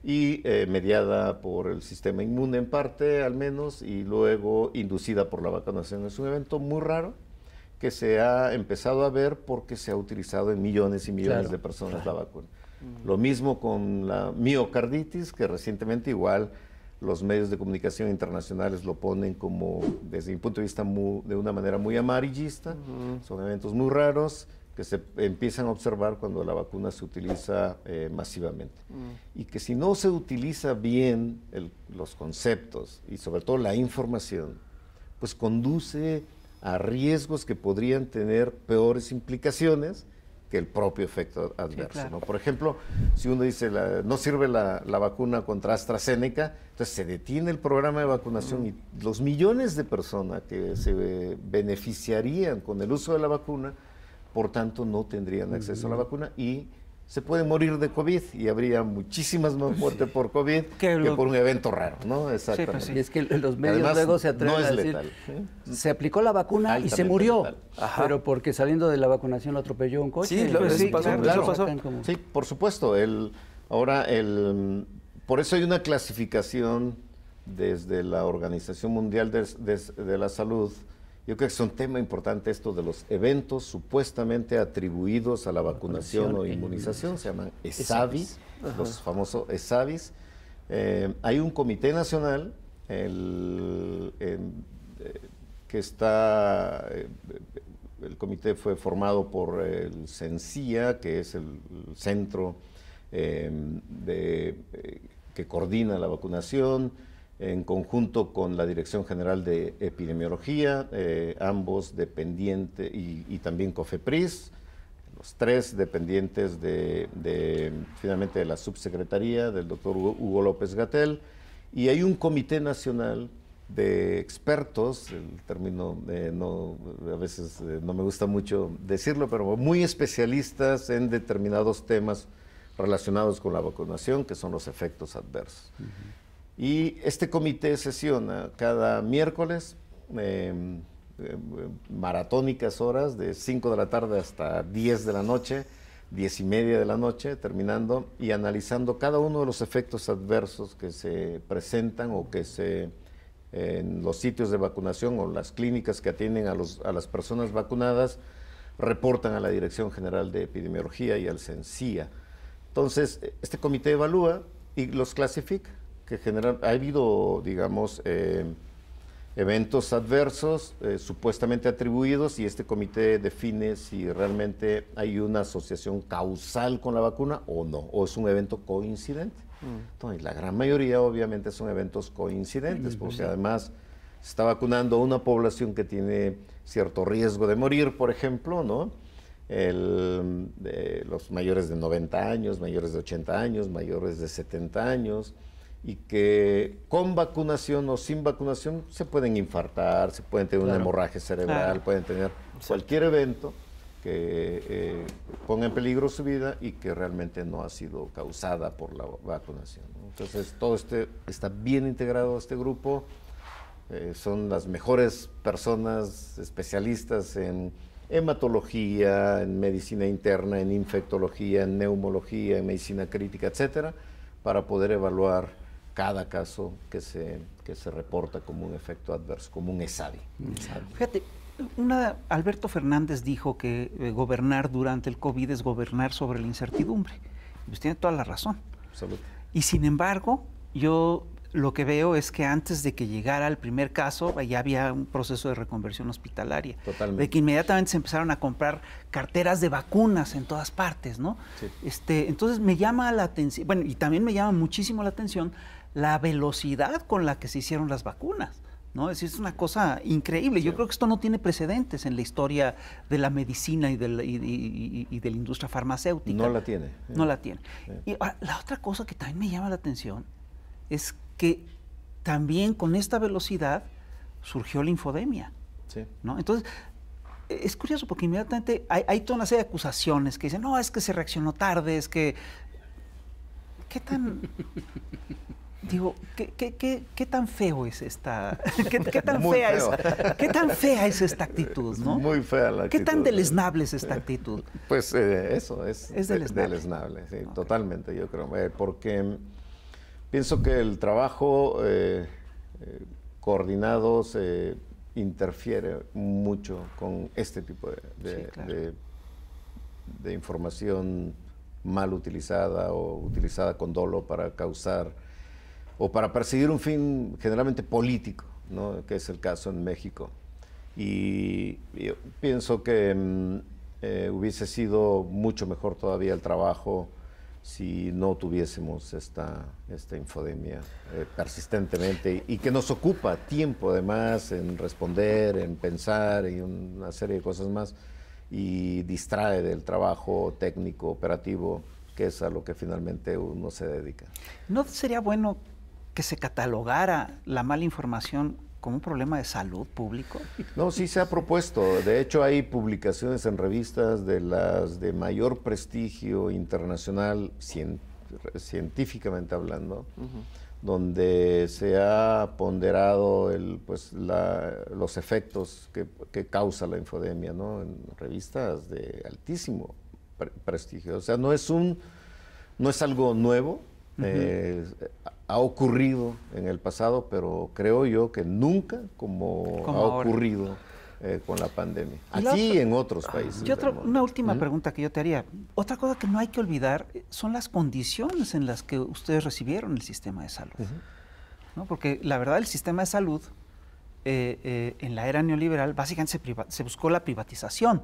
y eh, mediada por el sistema inmune en parte al menos y luego inducida por la vacunación. Es un evento muy raro que se ha empezado a ver porque se ha utilizado en millones y millones de personas la vacuna. Lo mismo con la miocarditis, que recientemente igual los medios de comunicación internacionales lo ponen como, desde mi punto de vista, de una manera muy amarillista. Son eventos muy raros que se empiezan a observar cuando la vacuna se utiliza eh, masivamente. Mm. Y que si no se utiliza bien los conceptos y sobre todo la información, pues conduce a riesgos que podrían tener peores implicaciones el propio efecto adverso. Por ejemplo, si uno dice la, no sirve la, vacuna contra AstraZeneca, entonces se detiene el programa de vacunación y los millones de personas que se beneficiarían con el uso de la vacuna, por tanto no tendrían acceso a la vacuna y se puede morir de COVID y habría muchísimas más muertes por COVID que, por un evento raro, ¿no? Pues Exactamente. Y es que los medios luego se atreven no a decir, ¿eh? se aplicó la vacuna y se murió, pero porque saliendo de la vacunación lo atropelló un coche. Sí, pues pasó, claro, Sí, por supuesto. El, ahora, el, por eso hay una clasificación desde la Organización Mundial de la Salud yo creo que es un tema importante esto de los eventos supuestamente atribuidos a la vacunación, o eh, inmunización, se llaman ESAVI, e los famosos ESAVIs. Eh, hay un comité nacional eh, que está, el comité fue formado por el CENCIA, que es el, centro que coordina la vacunación, en conjunto con la Dirección General de Epidemiología, eh, ambos dependientes y, también COFEPRIS, los tres dependientes de, finalmente de la subsecretaría del doctor Hugo, López Gatel, y hay un comité nacional de expertos, el término eh, no, a veces eh, no me gusta mucho decirlo, pero muy especialistas en determinados temas relacionados con la vacunación, que son los efectos adversos. Y este comité sesiona cada miércoles, em, em, maratónicas horas, de 5 de la tarde hasta 10 de la noche, 10 y media de la noche, terminando y analizando cada uno de los efectos adversos que se presentan o que se en los sitios de vacunación o las clínicas que atienden a, a las personas vacunadas reportan a la Dirección General de Epidemiología y al CENCIA. Entonces, este comité evalúa y los clasifica que generan, ha habido, digamos, eh, eventos adversos eh, supuestamente atribuidos y este comité define si realmente hay una asociación causal con la vacuna o no, o es un evento coincidente. Mm. Entonces, la gran mayoría obviamente son eventos coincidentes, porque además se está vacunando una población que tiene cierto riesgo de morir, por ejemplo, ¿no? Eh, los mayores de 90 años, mayores de 80 años, mayores de 70 años y que con vacunación o sin vacunación se pueden infartar, se pueden tener una hemorragia cerebral, pueden tener cualquier evento que eh, ponga en peligro su vida y que realmente no ha sido causada por la vacunación. Entonces, todo este está bien integrado a este grupo. Eh, son las mejores personas especialistas en hematología, en medicina interna, en infectología, en neumología, en medicina crítica, etcétera, para poder evaluar cada caso que se, que se reporta como un efecto adverso, como un esade. Fíjate, una, Alberto Fernández dijo que eh, gobernar durante el COVID es gobernar sobre la incertidumbre. usted pues tiene toda la razón. Y sin embargo, yo lo que veo es que antes de que llegara el primer caso, ya había un proceso de reconversión hospitalaria. De que inmediatamente se empezaron a comprar carteras de vacunas en todas partes, ¿no? Este, entonces me llama la atención, bueno, y también me llama muchísimo la atención la velocidad con la que se hicieron las vacunas. ¿no? Es, es una cosa increíble. Yo creo que esto no tiene precedentes en la historia de la medicina y de la, y, industria farmacéutica. No la tiene. No la tiene. Y la otra cosa que también me llama la atención es que también con esta velocidad surgió la infodemia. ¿no? Entonces, e-, es curioso porque inmediatamente hay, hay toda una serie de acusaciones que dicen, no, es que se reaccionó tarde, es que... ¿Qué tan... Digo, ¿qué, tan feo es esta? <laughs> ¿Qué, tan fea es? esta actitud, no? Muy fea la actitud. ¿Qué tan deleznable es esta actitud? Pues eh, eso, es, es deleznable. totalmente, yo creo. Eh, porque pienso que el trabajo eh, coordinado se interfiere mucho con este tipo de información mal utilizada o utilizada con dolo para causar o para perseguir un fin generalmente político, que es el caso en México. Y, yo pienso que mm, eh, hubiese sido mucho mejor todavía el trabajo si no tuviésemos esta, esta infodemia eh, persistentemente y que nos ocupa tiempo además en responder, en pensar y una serie de cosas más y distrae del trabajo técnico, operativo, que es a lo que finalmente uno se dedica. ¿No sería bueno que se catalogara la mala información como un problema de salud público? No, sí se ha propuesto. De hecho, hay publicaciones en revistas de las de mayor prestigio internacional, científicamente hablando, donde se ha ponderado el, pues, la, los efectos que, causa la infodemia, ¿no? En revistas de altísimo prestigio. O sea, no es un, no es algo nuevo ha ocurrido en el pasado, pero creo yo que nunca como, ha ocurrido eh, con la pandemia. Aquí y en otros países. una última pregunta que yo te haría. Otra cosa que no hay que olvidar eh, son las condiciones en las que ustedes recibieron el sistema de salud. Porque la verdad el sistema de salud eh, en la era neoliberal básicamente se, buscó la privatización.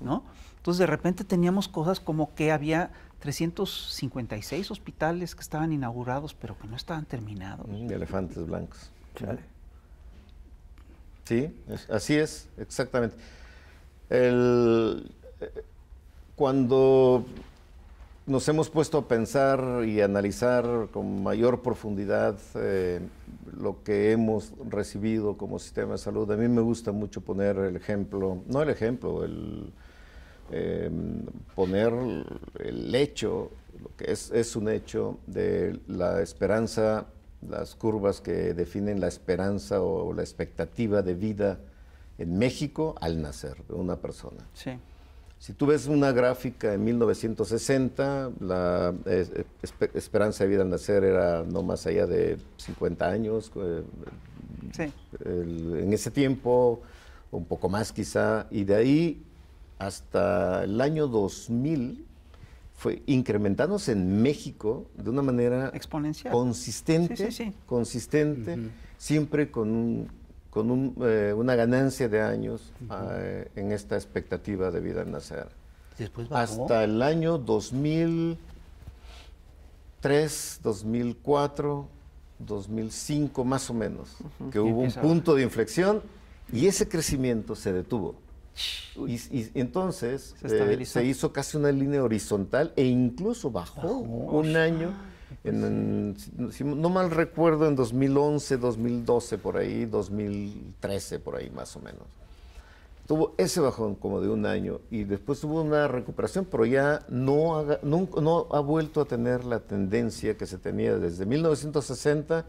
¿no? Entonces de repente teníamos cosas como que había 356 hospitales que estaban inaugurados pero que no estaban terminados. Mm, de elefantes blancos. Sí, así es, exactamente. cuando nos hemos puesto a pensar y analizar con mayor profundidad eh, lo que hemos recibido como sistema de salud, a mí me gusta mucho poner el ejemplo, no el ejemplo, el, Em, poner el hecho, lo que es, es un hecho de la esperanza, las curvas que definen la esperanza o, la expectativa de vida en México al nacer de una persona. Sí. Si tú ves una gráfica en 1960, la esperanza de vida al nacer era no más allá de 50 años. Eh, sí. en ese tiempo, un poco más quizá, y de ahí hasta el año 2000 fue incrementándose en México de una manera exponencial, consistente, consistente, siempre con con eh, una ganancia de años eh, en esta expectativa de vida al nacer. Después Hasta el año 2003, 2004, 2005 más o menos, que hubo un punto de inflexión y ese crecimiento se detuvo. Y, entonces eh, se, hizo casi una línea horizontal e incluso bajó un año. Ah, pues no mal recuerdo, en 2011, 2012, por ahí, 2013, por ahí más o menos. Tuvo ese bajón como de un año y después tuvo una recuperación, pero ya no ha vuelto a tener la tendencia que se tenía desde 1960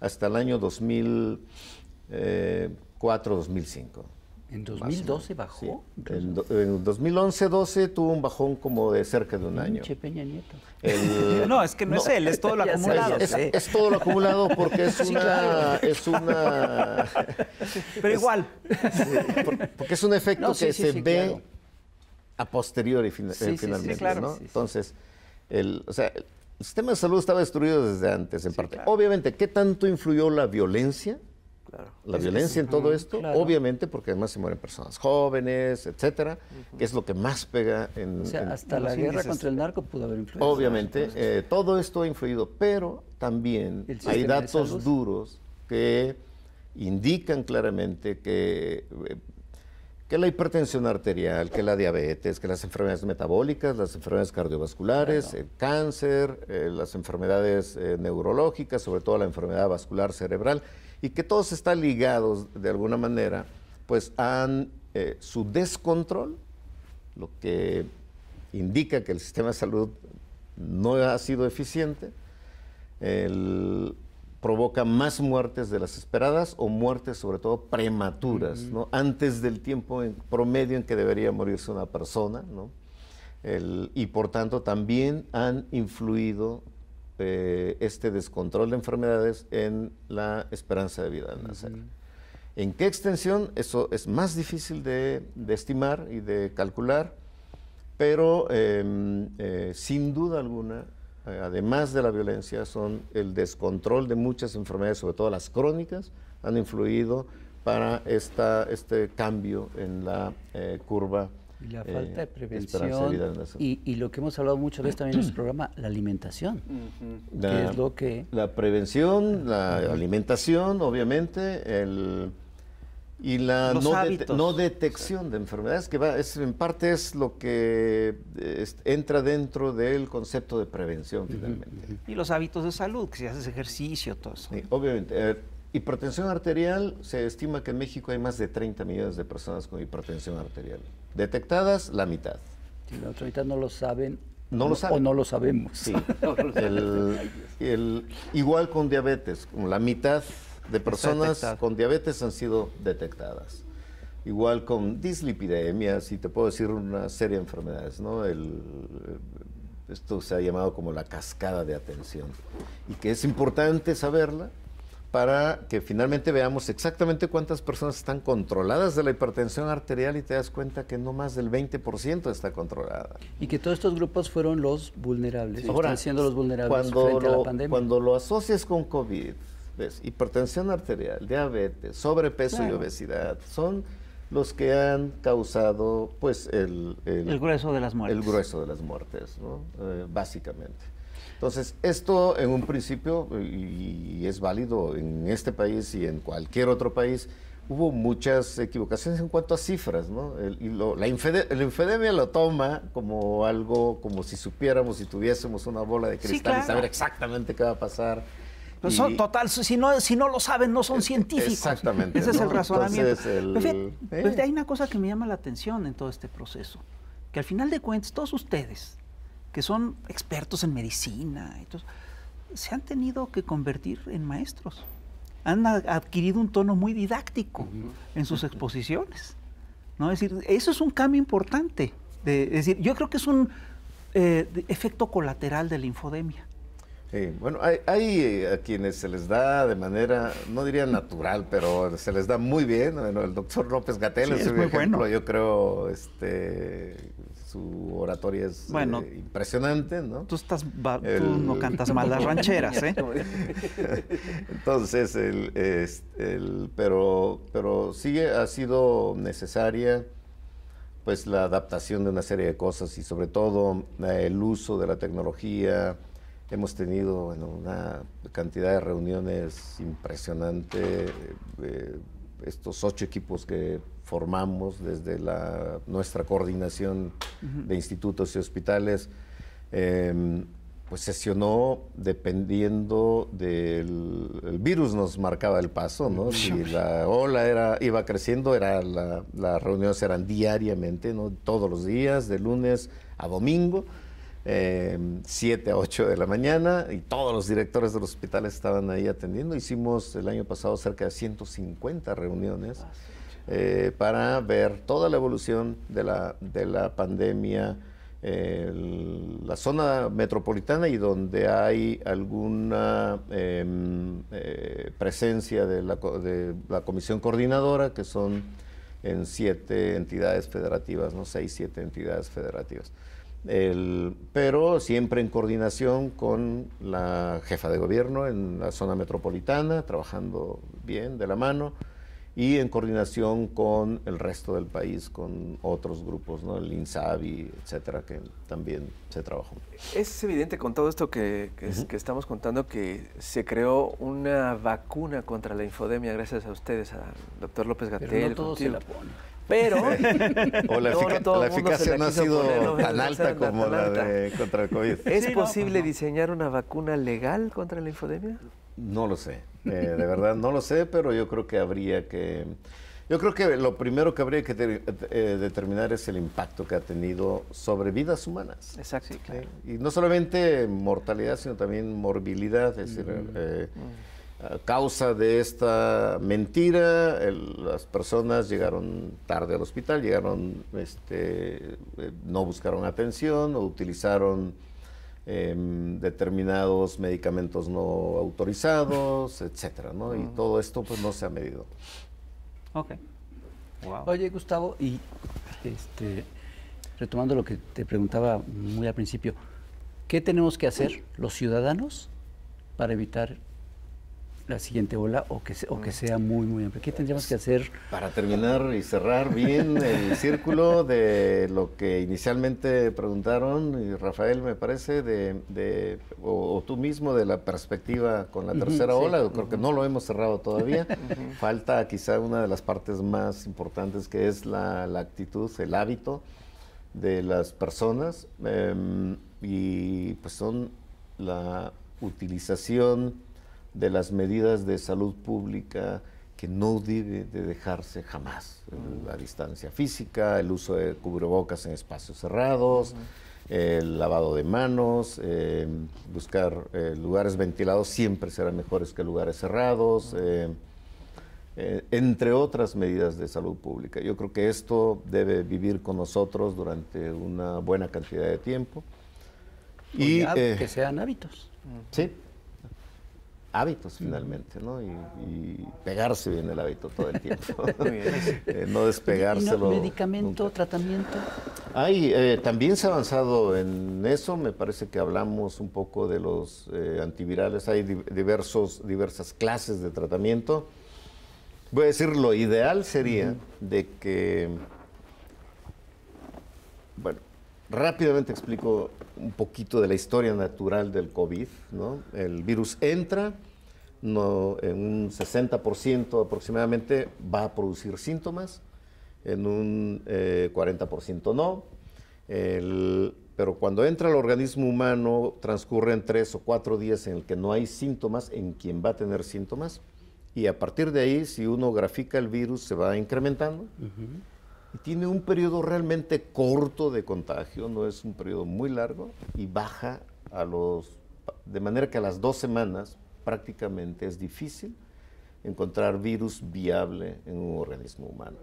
hasta el año 2004, 2005. ¿En 2012 bajó? En, 2011-12 ah. tuvo un bajón como de cerca de un año. Peña Nieto. <laughs> no, es que no, es él, es todo lo <laughs> acumulado. Es, todo lo acumulado porque es <laughs> una... Pero igual. porque es un efecto que se ve a posteriori finalmente. Entonces, el, o sea, el sistema de salud estaba destruido desde antes, en parte. Obviamente, ¿qué tanto influyó la violencia? La violencia en todo esto, obviamente, porque además se mueren personas jóvenes, etcétera, que es lo que más pega en. O sea, hasta la guerra contra el narco pudo haber influido. Obviamente, eh, todo esto ha influido, pero también hay datos duros que indican claramente que. Eh, que la hipertensión arterial, que la diabetes, que las enfermedades metabólicas, las enfermedades cardiovasculares, el cáncer, eh, las enfermedades neurológicas, sobre todo la enfermedad vascular cerebral, y que todos están ligados de alguna manera, pues han, eh, su descontrol, lo que indica que el sistema de salud no ha sido eficiente, provoca más muertes de las esperadas o muertes sobre todo prematuras, ¿no? antes del tiempo promedio en que debería morirse una persona, y por tanto también han influido eh, este descontrol de enfermedades en la esperanza de vida al nacer. ¿En qué extensión? Eso es más difícil de, estimar y de calcular, pero em, eh, sin duda alguna, eh, además de la violencia, son el descontrol de muchas enfermedades, sobre todo las crónicas, han influido para esta, este cambio en la curva y la eh, falta de prevención. Y, lo que hemos hablado muchas veces también en este <clears throat> programa, la alimentación. la, lo que... La prevención, la alimentación, obviamente, el, y la no, detección de enfermedades, que va, es, en parte es lo que entra dentro del concepto de prevención, finalmente. Y los hábitos de salud, que si haces ejercicio, todo eso. obviamente. Eh, hipertensión arterial, se estima que en México hay más de 30 millones de personas con hipertensión arterial. Detectadas, la mitad. la otra mitad no lo saben. No o, lo saben. no lo sabemos. Sí. <laughs> el, igual con diabetes, la mitad de personas con diabetes han sido detectadas. Igual con dislipidemias y te puedo decir una serie de enfermedades, ¿no? Eh, esto se ha llamado como la cascada de atención. Y que es importante saberla para que finalmente veamos exactamente cuántas personas están controladas de la hipertensión arterial y te das cuenta que no más del 20% está controlada. Y que todos estos grupos fueron los vulnerables, están siendo los vulnerables cuando lo, la pandemia. Cuando lo asocias con COVID, ves, hipertensión arterial, diabetes, sobrepeso y obesidad, son los que han causado pues el, grueso de las muertes. El grueso de las muertes, eh, básicamente. Entonces, esto en un principio, y es válido en este país y en cualquier otro país, hubo muchas equivocaciones en cuanto a cifras, ¿no? la, infedemia lo toma como algo, como si supiéramos, y tuviésemos una bola de cristal y saber exactamente qué va a pasar. son, total, si no, si no lo saben, no son eh, científicos. Exactamente. Ese es el razonamiento. Eh. hay una cosa que me llama la atención en todo este proceso, que al final de cuentas, todos ustedes, que son expertos en medicina, entonces, se han tenido que convertir en maestros. Han adquirido un tono muy didáctico en sus exposiciones. ¿no? Es decir, eso es un cambio importante. decir, yo creo que es un eh, efecto colateral de la infodemia. Sí, bueno, hay, eh, a quienes se les da de manera, no diría natural, pero se les da muy bien. el doctor López Gatel es, un ejemplo, yo creo, este, su oratoria es eh, impresionante, ¿no? Tú, estás no cantas mal las rancheras, ¿eh? <laughs> Entonces, el, el, pero, pero sí ha sido necesaria pues la adaptación de una serie de cosas y sobre todo eh, el uso de la tecnología. Hemos tenido una cantidad de reuniones impresionante. Eh, estos ocho equipos que formamos desde nuestra coordinación de institutos y hospitales, em, pues sesionó dependiendo del virus nos marcaba el paso, ¿no? Si la ola era iba creciendo, era las reuniones eran diariamente, Todos los días, de lunes a domingo. 7 em, a 8 de la mañana y todos los directores de los hospitales estaban ahí atendiendo. Hicimos el año pasado cerca de 150 reuniones ah, eh, para ver toda la evolución de la, de la pandemia. en la zona metropolitana y donde hay alguna em, eh, presencia de la, de la, comisión coordinadora, que son en siete entidades federativas, no seis, siete entidades federativas. El, pero siempre en coordinación con la jefa de gobierno en la zona metropolitana, trabajando bien de la mano y en coordinación con el resto del país, con otros grupos, ¿no? el INSABI, etcétera, que también se trabajó. Es evidente con todo esto que, estamos contando que se creó una vacuna contra la infodemia gracias a ustedes, al doctor López Gatel. No todos pero <laughs> la, eficacia no ha sido tan alta como la de contra el COVID. ¿Es posible diseñar una vacuna legal contra la infodemia? No lo sé, eh, de verdad no lo sé, pero yo creo que habría que... Yo creo que lo primero que habría que eh, eh, determinar es el impacto que ha tenido sobre vidas humanas. Exacto. y no solamente mortalidad, sino también morbilidad, es decir, mm. Mm causa de esta mentira, las personas llegaron tarde al hospital, llegaron, este, eh, no buscaron atención o utilizaron em, determinados medicamentos no autorizados, etcétera, ¿no? Y todo esto pues no se ha medido. Oye, Gustavo, y este, retomando lo que te preguntaba muy al principio, ¿qué tenemos que hacer los ciudadanos para evitar la siguiente ola o que, o que sea muy, muy amplia. ¿Qué tendríamos que hacer? Para terminar y cerrar bien el <laughs> círculo de lo que inicialmente preguntaron, y Rafael, me parece, de, o, tú mismo, de la perspectiva con la tercera ola. creo que no lo hemos cerrado todavía. <laughs> Falta quizá una de las partes más importantes que es la, actitud, el hábito de las personas em, y pues son la utilización de las medidas de salud pública que no debe de dejarse jamás. La distancia física, el uso de cubrebocas en espacios cerrados, el lavado de manos, em, buscar eh, lugares ventilados siempre serán mejores que lugares cerrados, em, eh, entre otras medidas de salud pública. Yo creo que esto debe vivir con nosotros durante una buena cantidad de tiempo. y eh, que sean hábitos. Sí, hábitos finalmente, ¿no? Y, pegarse bien el hábito todo el tiempo. <laughs> <laughs> Eh, no despegárselo. ¿Medicamento, tratamiento? Hay, eh, también se ha avanzado en eso. Me parece que hablamos un poco de los eh, antivirales. Hay diversos, diversas clases de tratamiento. Voy a decir, lo ideal sería de que... Bueno, rápidamente explico un poquito de la historia natural del COVID. ¿no? El virus entra, no, en un 60% aproximadamente va a producir síntomas, en un 40% eh, no. pero cuando entra al organismo humano transcurren tres o cuatro días en el que no hay síntomas en quien va a tener síntomas y a partir de ahí si uno grafica el virus se va incrementando tiene un periodo realmente corto de contagio, no es un periodo muy largo, y baja a los, de manera que a las dos semanas prácticamente es difícil encontrar virus viable en un organismo humano.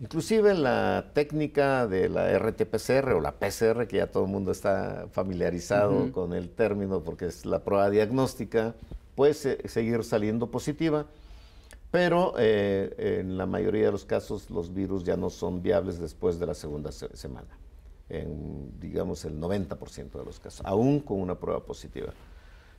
Inclusive la técnica de la RT-PCR o la PCR, que ya todo el mundo está familiarizado con el término porque es la prueba diagnóstica, puede seguir saliendo positiva pero eh, en la mayoría de los casos los virus ya no son viables después de la segunda semana, en digamos el 90% de los casos, aún con una prueba positiva.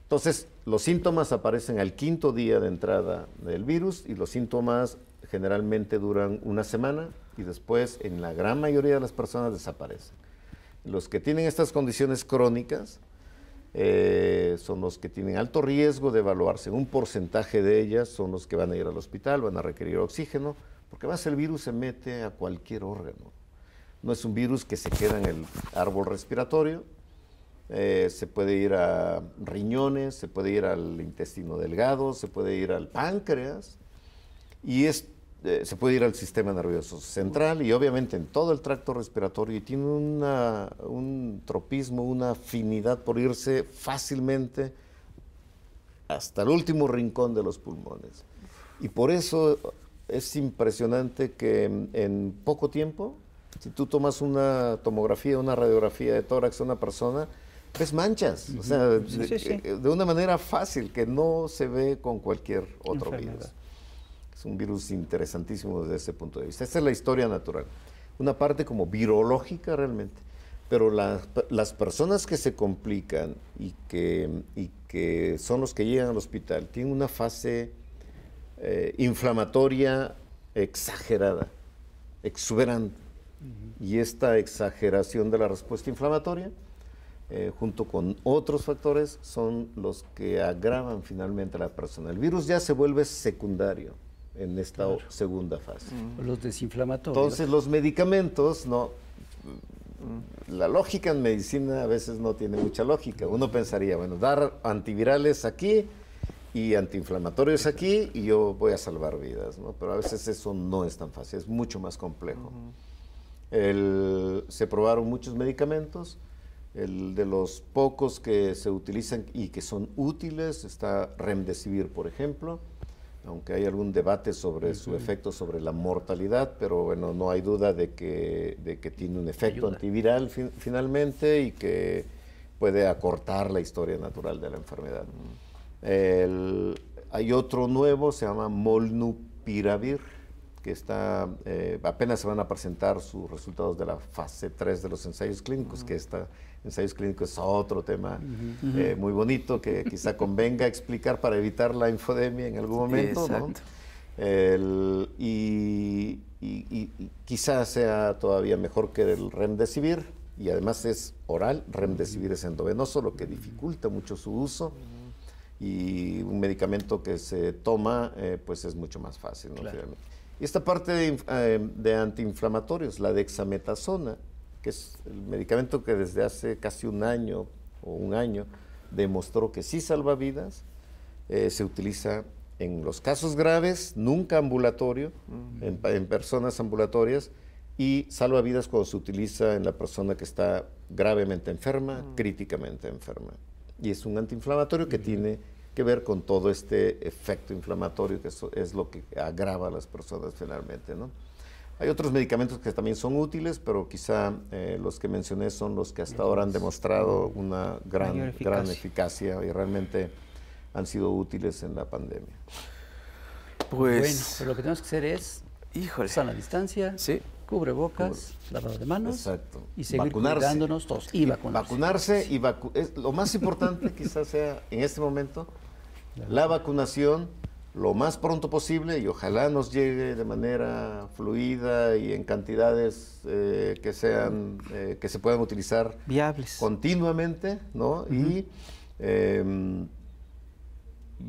Entonces, los síntomas aparecen al quinto día de entrada del virus y los síntomas generalmente duran una semana y después en la gran mayoría de las personas desaparecen. Los que tienen estas condiciones crónicas eh, son los que tienen alto riesgo de evaluarse. Un porcentaje de ellas son los que van a ir al hospital, van a requerir oxígeno, porque además el virus se mete a cualquier órgano. No es un virus que se queda en el árbol respiratorio, eh, se puede ir a riñones, se puede ir al intestino delgado, se puede ir al páncreas. Y es eh, se puede ir al sistema nervioso central y obviamente en todo el tracto respiratorio y tiene un tropismo, una afinidad por irse fácilmente hasta el último rincón de los pulmones. Y por eso es impresionante que en poco tiempo, si tú tomas una tomografía, una radiografía de tórax a una persona, ves manchas, o sea, de, una manera fácil que no se ve con cualquier otro Enfermedad. Es un virus interesantísimo desde ese punto de vista. Esa es la historia natural. Una parte como virológica realmente. Pero las personas que se complican y que, y que son los que llegan al hospital tienen una fase eh, inflamatoria exagerada, exuberante. Y esta exageración de la respuesta inflamatoria, eh, junto con otros factores, son los que agravan finalmente a la persona. El virus ya se vuelve secundario en esta segunda fase. Los desinflamatorios. Entonces los medicamentos, no, la lógica en medicina a veces no tiene mucha lógica. Uno pensaría, bueno, dar antivirales aquí y antiinflamatorios aquí y yo voy a salvar vidas, ¿no? Pero a veces eso no es tan fácil, es mucho más complejo. se probaron muchos medicamentos, el de los pocos que se utilizan y que son útiles está Remdesivir, por ejemplo, aunque hay algún debate sobre su efecto sobre la mortalidad, pero bueno, no hay duda de que, que tiene un efecto antiviral finalmente y que puede acortar la historia natural de la enfermedad. hay otro nuevo, se llama Molnupiravir, que está, eh, apenas se van a presentar sus resultados de la fase 3 de los ensayos clínicos, que está ensayos clínicos es otro tema eh, muy bonito que quizá convenga explicar para evitar la infodemia en algún momento. ¿no? y, y, quizá sea todavía mejor que el remdesivir y además es oral, remdesivir es endovenoso, lo que dificulta mucho su uso y un medicamento que se toma eh, pues es mucho más fácil. Y esta parte de, eh, de antiinflamatorios, la dexametasona, que es el medicamento que desde hace casi un año o un año demostró que sí salva vidas, eh, se utiliza en los casos graves, nunca ambulatorio, en, personas ambulatorias, y salva vidas cuando se utiliza en la persona que está gravemente enferma, críticamente enferma. Y es un antiinflamatorio que tiene que ver con todo este efecto inflamatorio que es, es lo que agrava a las personas finalmente, ¿no? Hay otros medicamentos que también son útiles, pero quizá eh, los que mencioné son los que hasta ahora han demostrado una gran eficacia. gran eficacia y realmente han sido útiles en la pandemia. Pues bueno, pues lo que tenemos que hacer es híjole, la distancia, sí. bocas, Cubre. lavado de manos y seguir vacunarse. cuidándonos todos y vacunarse. y es, lo más importante quizás sea en este momento <laughs> la vacunación lo más pronto posible y ojalá nos llegue de manera fluida y en cantidades eh, que sean eh, que se puedan utilizar viables continuamente, ¿no? Y em,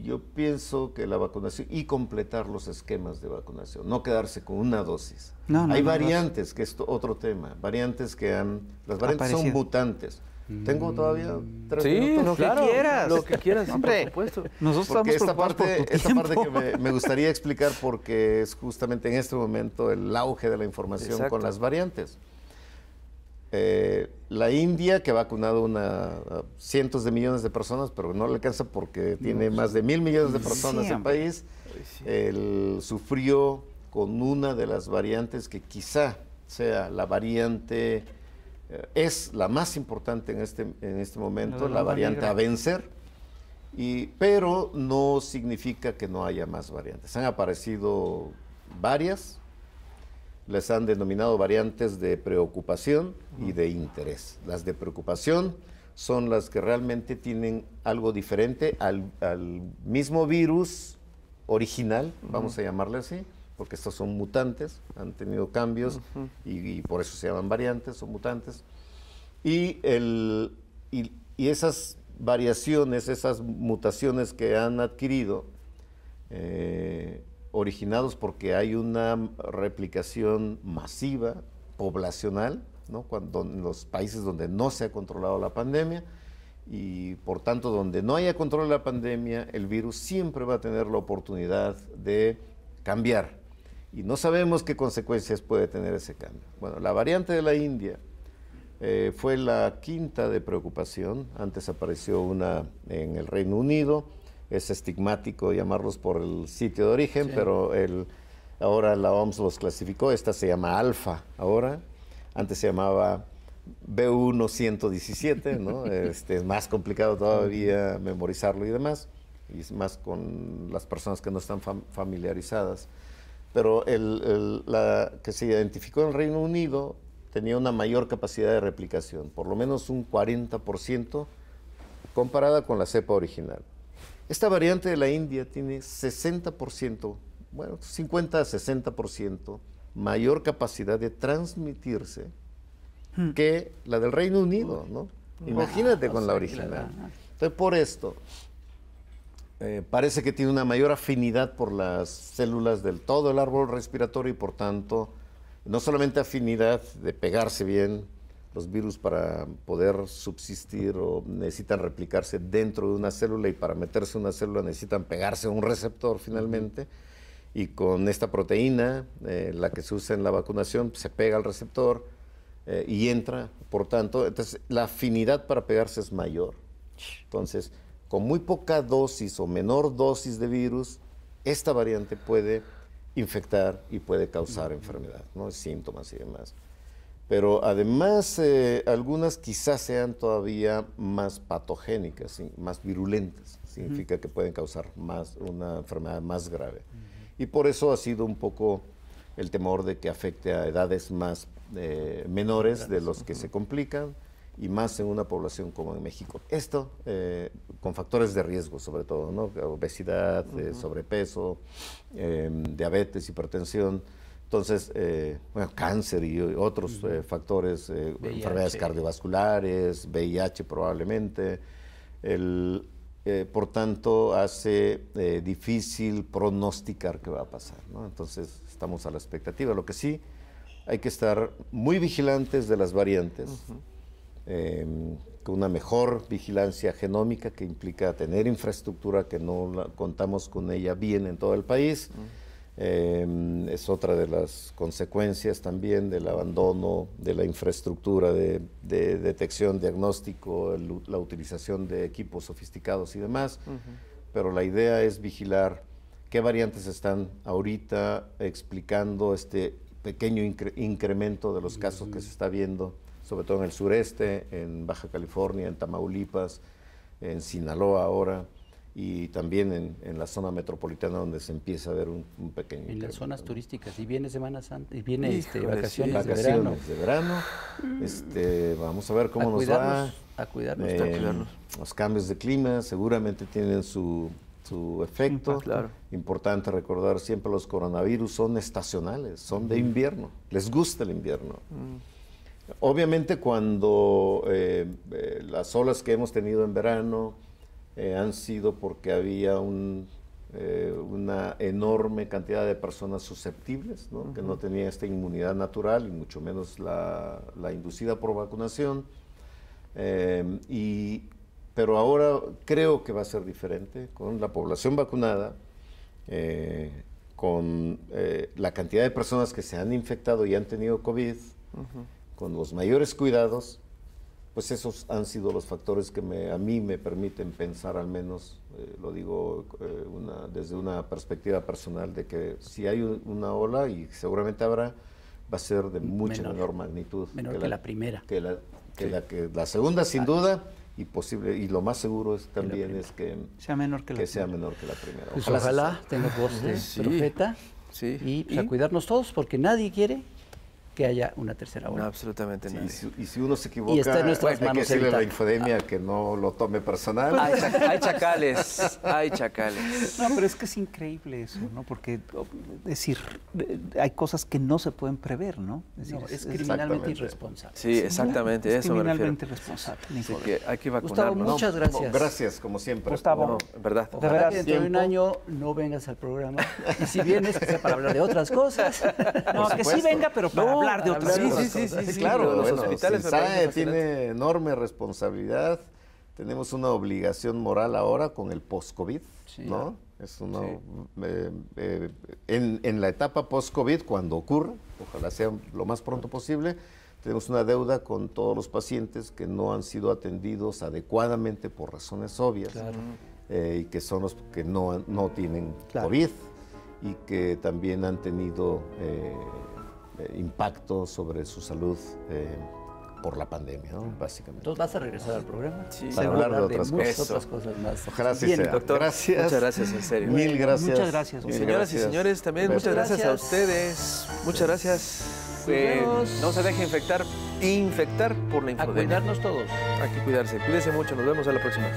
yo pienso que la vacunación y completar los esquemas de vacunación, no quedarse con una dosis. Hay variantes, que es otro tema, variantes que han, las variantes son mutantes tengo todavía tres sí, minutos. Lo que quieras. Lo que quieras, siempre Por supuesto. Nosotros estamos esta parte, esta parte que me, <laughs> gustaría explicar porque es justamente en este momento el auge de la información con las variantes. Eh, la India, que ha vacunado a cientos de millones de personas, pero no le alcanza porque tiene pues, más de mil millones de personas en el país, el, sufrió con una de las variantes que quizá sea la variante eh, es la más importante en este, este momento, la, variante a vencer, pero no significa que no haya más variantes. Han aparecido varias, les han denominado variantes de preocupación y de interés. Las de preocupación son las que realmente tienen algo diferente al, mismo virus original, vamos a llamarle así, porque estos son mutantes, han tenido cambios y, por eso se llaman variantes, son mutantes. Y, el, y, esas variaciones, esas mutaciones que han adquirido, eh, originados porque hay una replicación masiva, poblacional, Cuando, en los países donde no se ha controlado la pandemia, y por tanto donde no haya control de la pandemia, el virus siempre va a tener la oportunidad de cambiar y no sabemos qué consecuencias puede tener ese cambio. Bueno, la variante de la India eh, fue la quinta de preocupación, antes apareció una en el Reino Unido, es estigmático llamarlos por el sitio de origen, pero ahora la OMS los clasificó, esta se llama alfa ahora, antes se llamaba b ¿no? <laughs> este, es más complicado todavía memorizarlo y demás, y es más con las personas que no están familiarizadas pero la que se identificó en el Reino Unido tenía una mayor capacidad de replicación, por lo menos un 40% comparada con la cepa original. Esta variante de la India tiene 60%, bueno, 50 a 60% mayor capacidad de transmitirse hmm. que la del Reino Unido, ¿no? Imagínate con la original. Entonces, por esto, eh, parece que tiene una mayor afinidad por las células del todo el árbol respiratorio y por tanto, no solamente afinidad de pegarse bien, los virus para poder subsistir o necesitan replicarse dentro de una célula y para meterse en una célula necesitan pegarse a un receptor finalmente. Y con esta proteína, eh, la que se usa en la vacunación, se pega al receptor eh, y entra, por tanto, entonces la afinidad para pegarse es mayor. Entonces, con muy poca dosis o menor dosis de virus, esta variante puede infectar y puede causar enfermedad, ¿no? síntomas y demás. Pero además, eh, algunas quizás sean todavía más patogénicas, más virulentas. Significa que pueden causar más, una enfermedad más grave. Y por eso ha sido un poco el temor de que afecte a edades más eh, menores de los que se complican y más en una población como en México. Esto eh, con factores de riesgo, sobre todo, ¿no? obesidad, eh, sobrepeso, em, diabetes, hipertensión. Entonces, eh, bueno, cáncer y otros factores, enfermedades cardiovasculares, VIH probablemente. por tanto, hace difícil pronosticar qué va a pasar. Entonces, estamos a la expectativa. Lo que sí, hay que estar muy vigilantes de las variantes. Em, con una mejor vigilancia genómica que implica tener infraestructura que no contamos con ella bien en todo el país. Em, es otra de las consecuencias también del abandono de la infraestructura de, detección, diagnóstico, la utilización de equipos sofisticados y demás. Pero la idea es vigilar qué variantes están ahorita explicando este pequeño incremento de los casos que se está viendo sobre todo en el sureste, en Baja California, en Tamaulipas, en Sinaloa ahora y también en, la zona metropolitana donde se empieza a ver un, pequeño... En las zonas turísticas, y viene Semana Santa, y viene este, vacaciones, de verano. Este, vamos a ver cómo nos va. A cuidarnos, a eh, cuidarnos. Los cambios de clima seguramente tienen su, efecto. Claro. Importante recordar siempre los coronavirus son estacionales, son de invierno, les gusta el invierno. Mm. Obviamente cuando eh, eh, las olas que hemos tenido en verano eh, han sido porque había una enorme cantidad de personas susceptibles, que no tenían esta inmunidad natural y mucho menos la, inducida por vacunación. y, pero ahora creo que va a ser diferente con la población vacunada con la cantidad de personas que se han infectado y han tenido COVID con los mayores cuidados, pues esos han sido los factores que me, a mí me permiten pensar al menos, eh, lo digo eh, una, desde una perspectiva personal, de que si hay una ola, y seguramente habrá, va a ser de mucha menor, magnitud. Menor que, la, primera. Que la que, la, segunda sin duda y posible y lo más seguro es también es que sea menor que la, sea menor que la primera. Pues ojalá, tenga voz de profeta y a cuidarnos todos porque nadie quiere que haya una tercera ola. No, absolutamente nada Y si, uno se equivoca, y está en nuestras manos hay que la infodemia que no lo tome personal. Hay, <laughs> hay, chacales, hay chacales. No, pero es que es increíble eso, ¿no? Porque, es oh, decir, hay cosas que no se pueden prever, ¿no? Es, decir, es, criminalmente irresponsable. Sí, exactamente, Es eso criminalmente me irresponsable. Así que hay que vacunarnos. Gustavo, muchas gracias. gracias, como siempre. Gustavo, verdad. De verdad. Que dentro de un año no vengas al programa. Y si vienes, que sea para hablar de otras cosas. No, que sí venga, pero para hablar de otras Sí, sí, sí, sí claro. hospitales tiene enorme responsabilidad. Tenemos una obligación moral ahora con el post-COVID, ¿no? Es eh, eh, en, la etapa post-COVID, cuando ocurre, ojalá sea lo más pronto posible, tenemos una deuda con todos los pacientes que no han sido atendidos adecuadamente por razones obvias eh, y que son los que no, no tienen COVID y que también han tenido eh, impacto sobre su salud eh, por la pandemia, ¿no? básicamente. Entonces vas a regresar al programa. Sí, para hablar de, otras, cosas. otras cosas. más. Bien, Doctor, gracias. Muchas gracias, en serio. Mil gracias. Muchas gracias. señoras y señores, también muchas gracias, a ustedes. Muchas gracias. Eh, no se deje infectar, infectar por la infodemia. A cuidarnos todos. Hay que cuidarse. Cuídense mucho. Nos vemos a la próxima.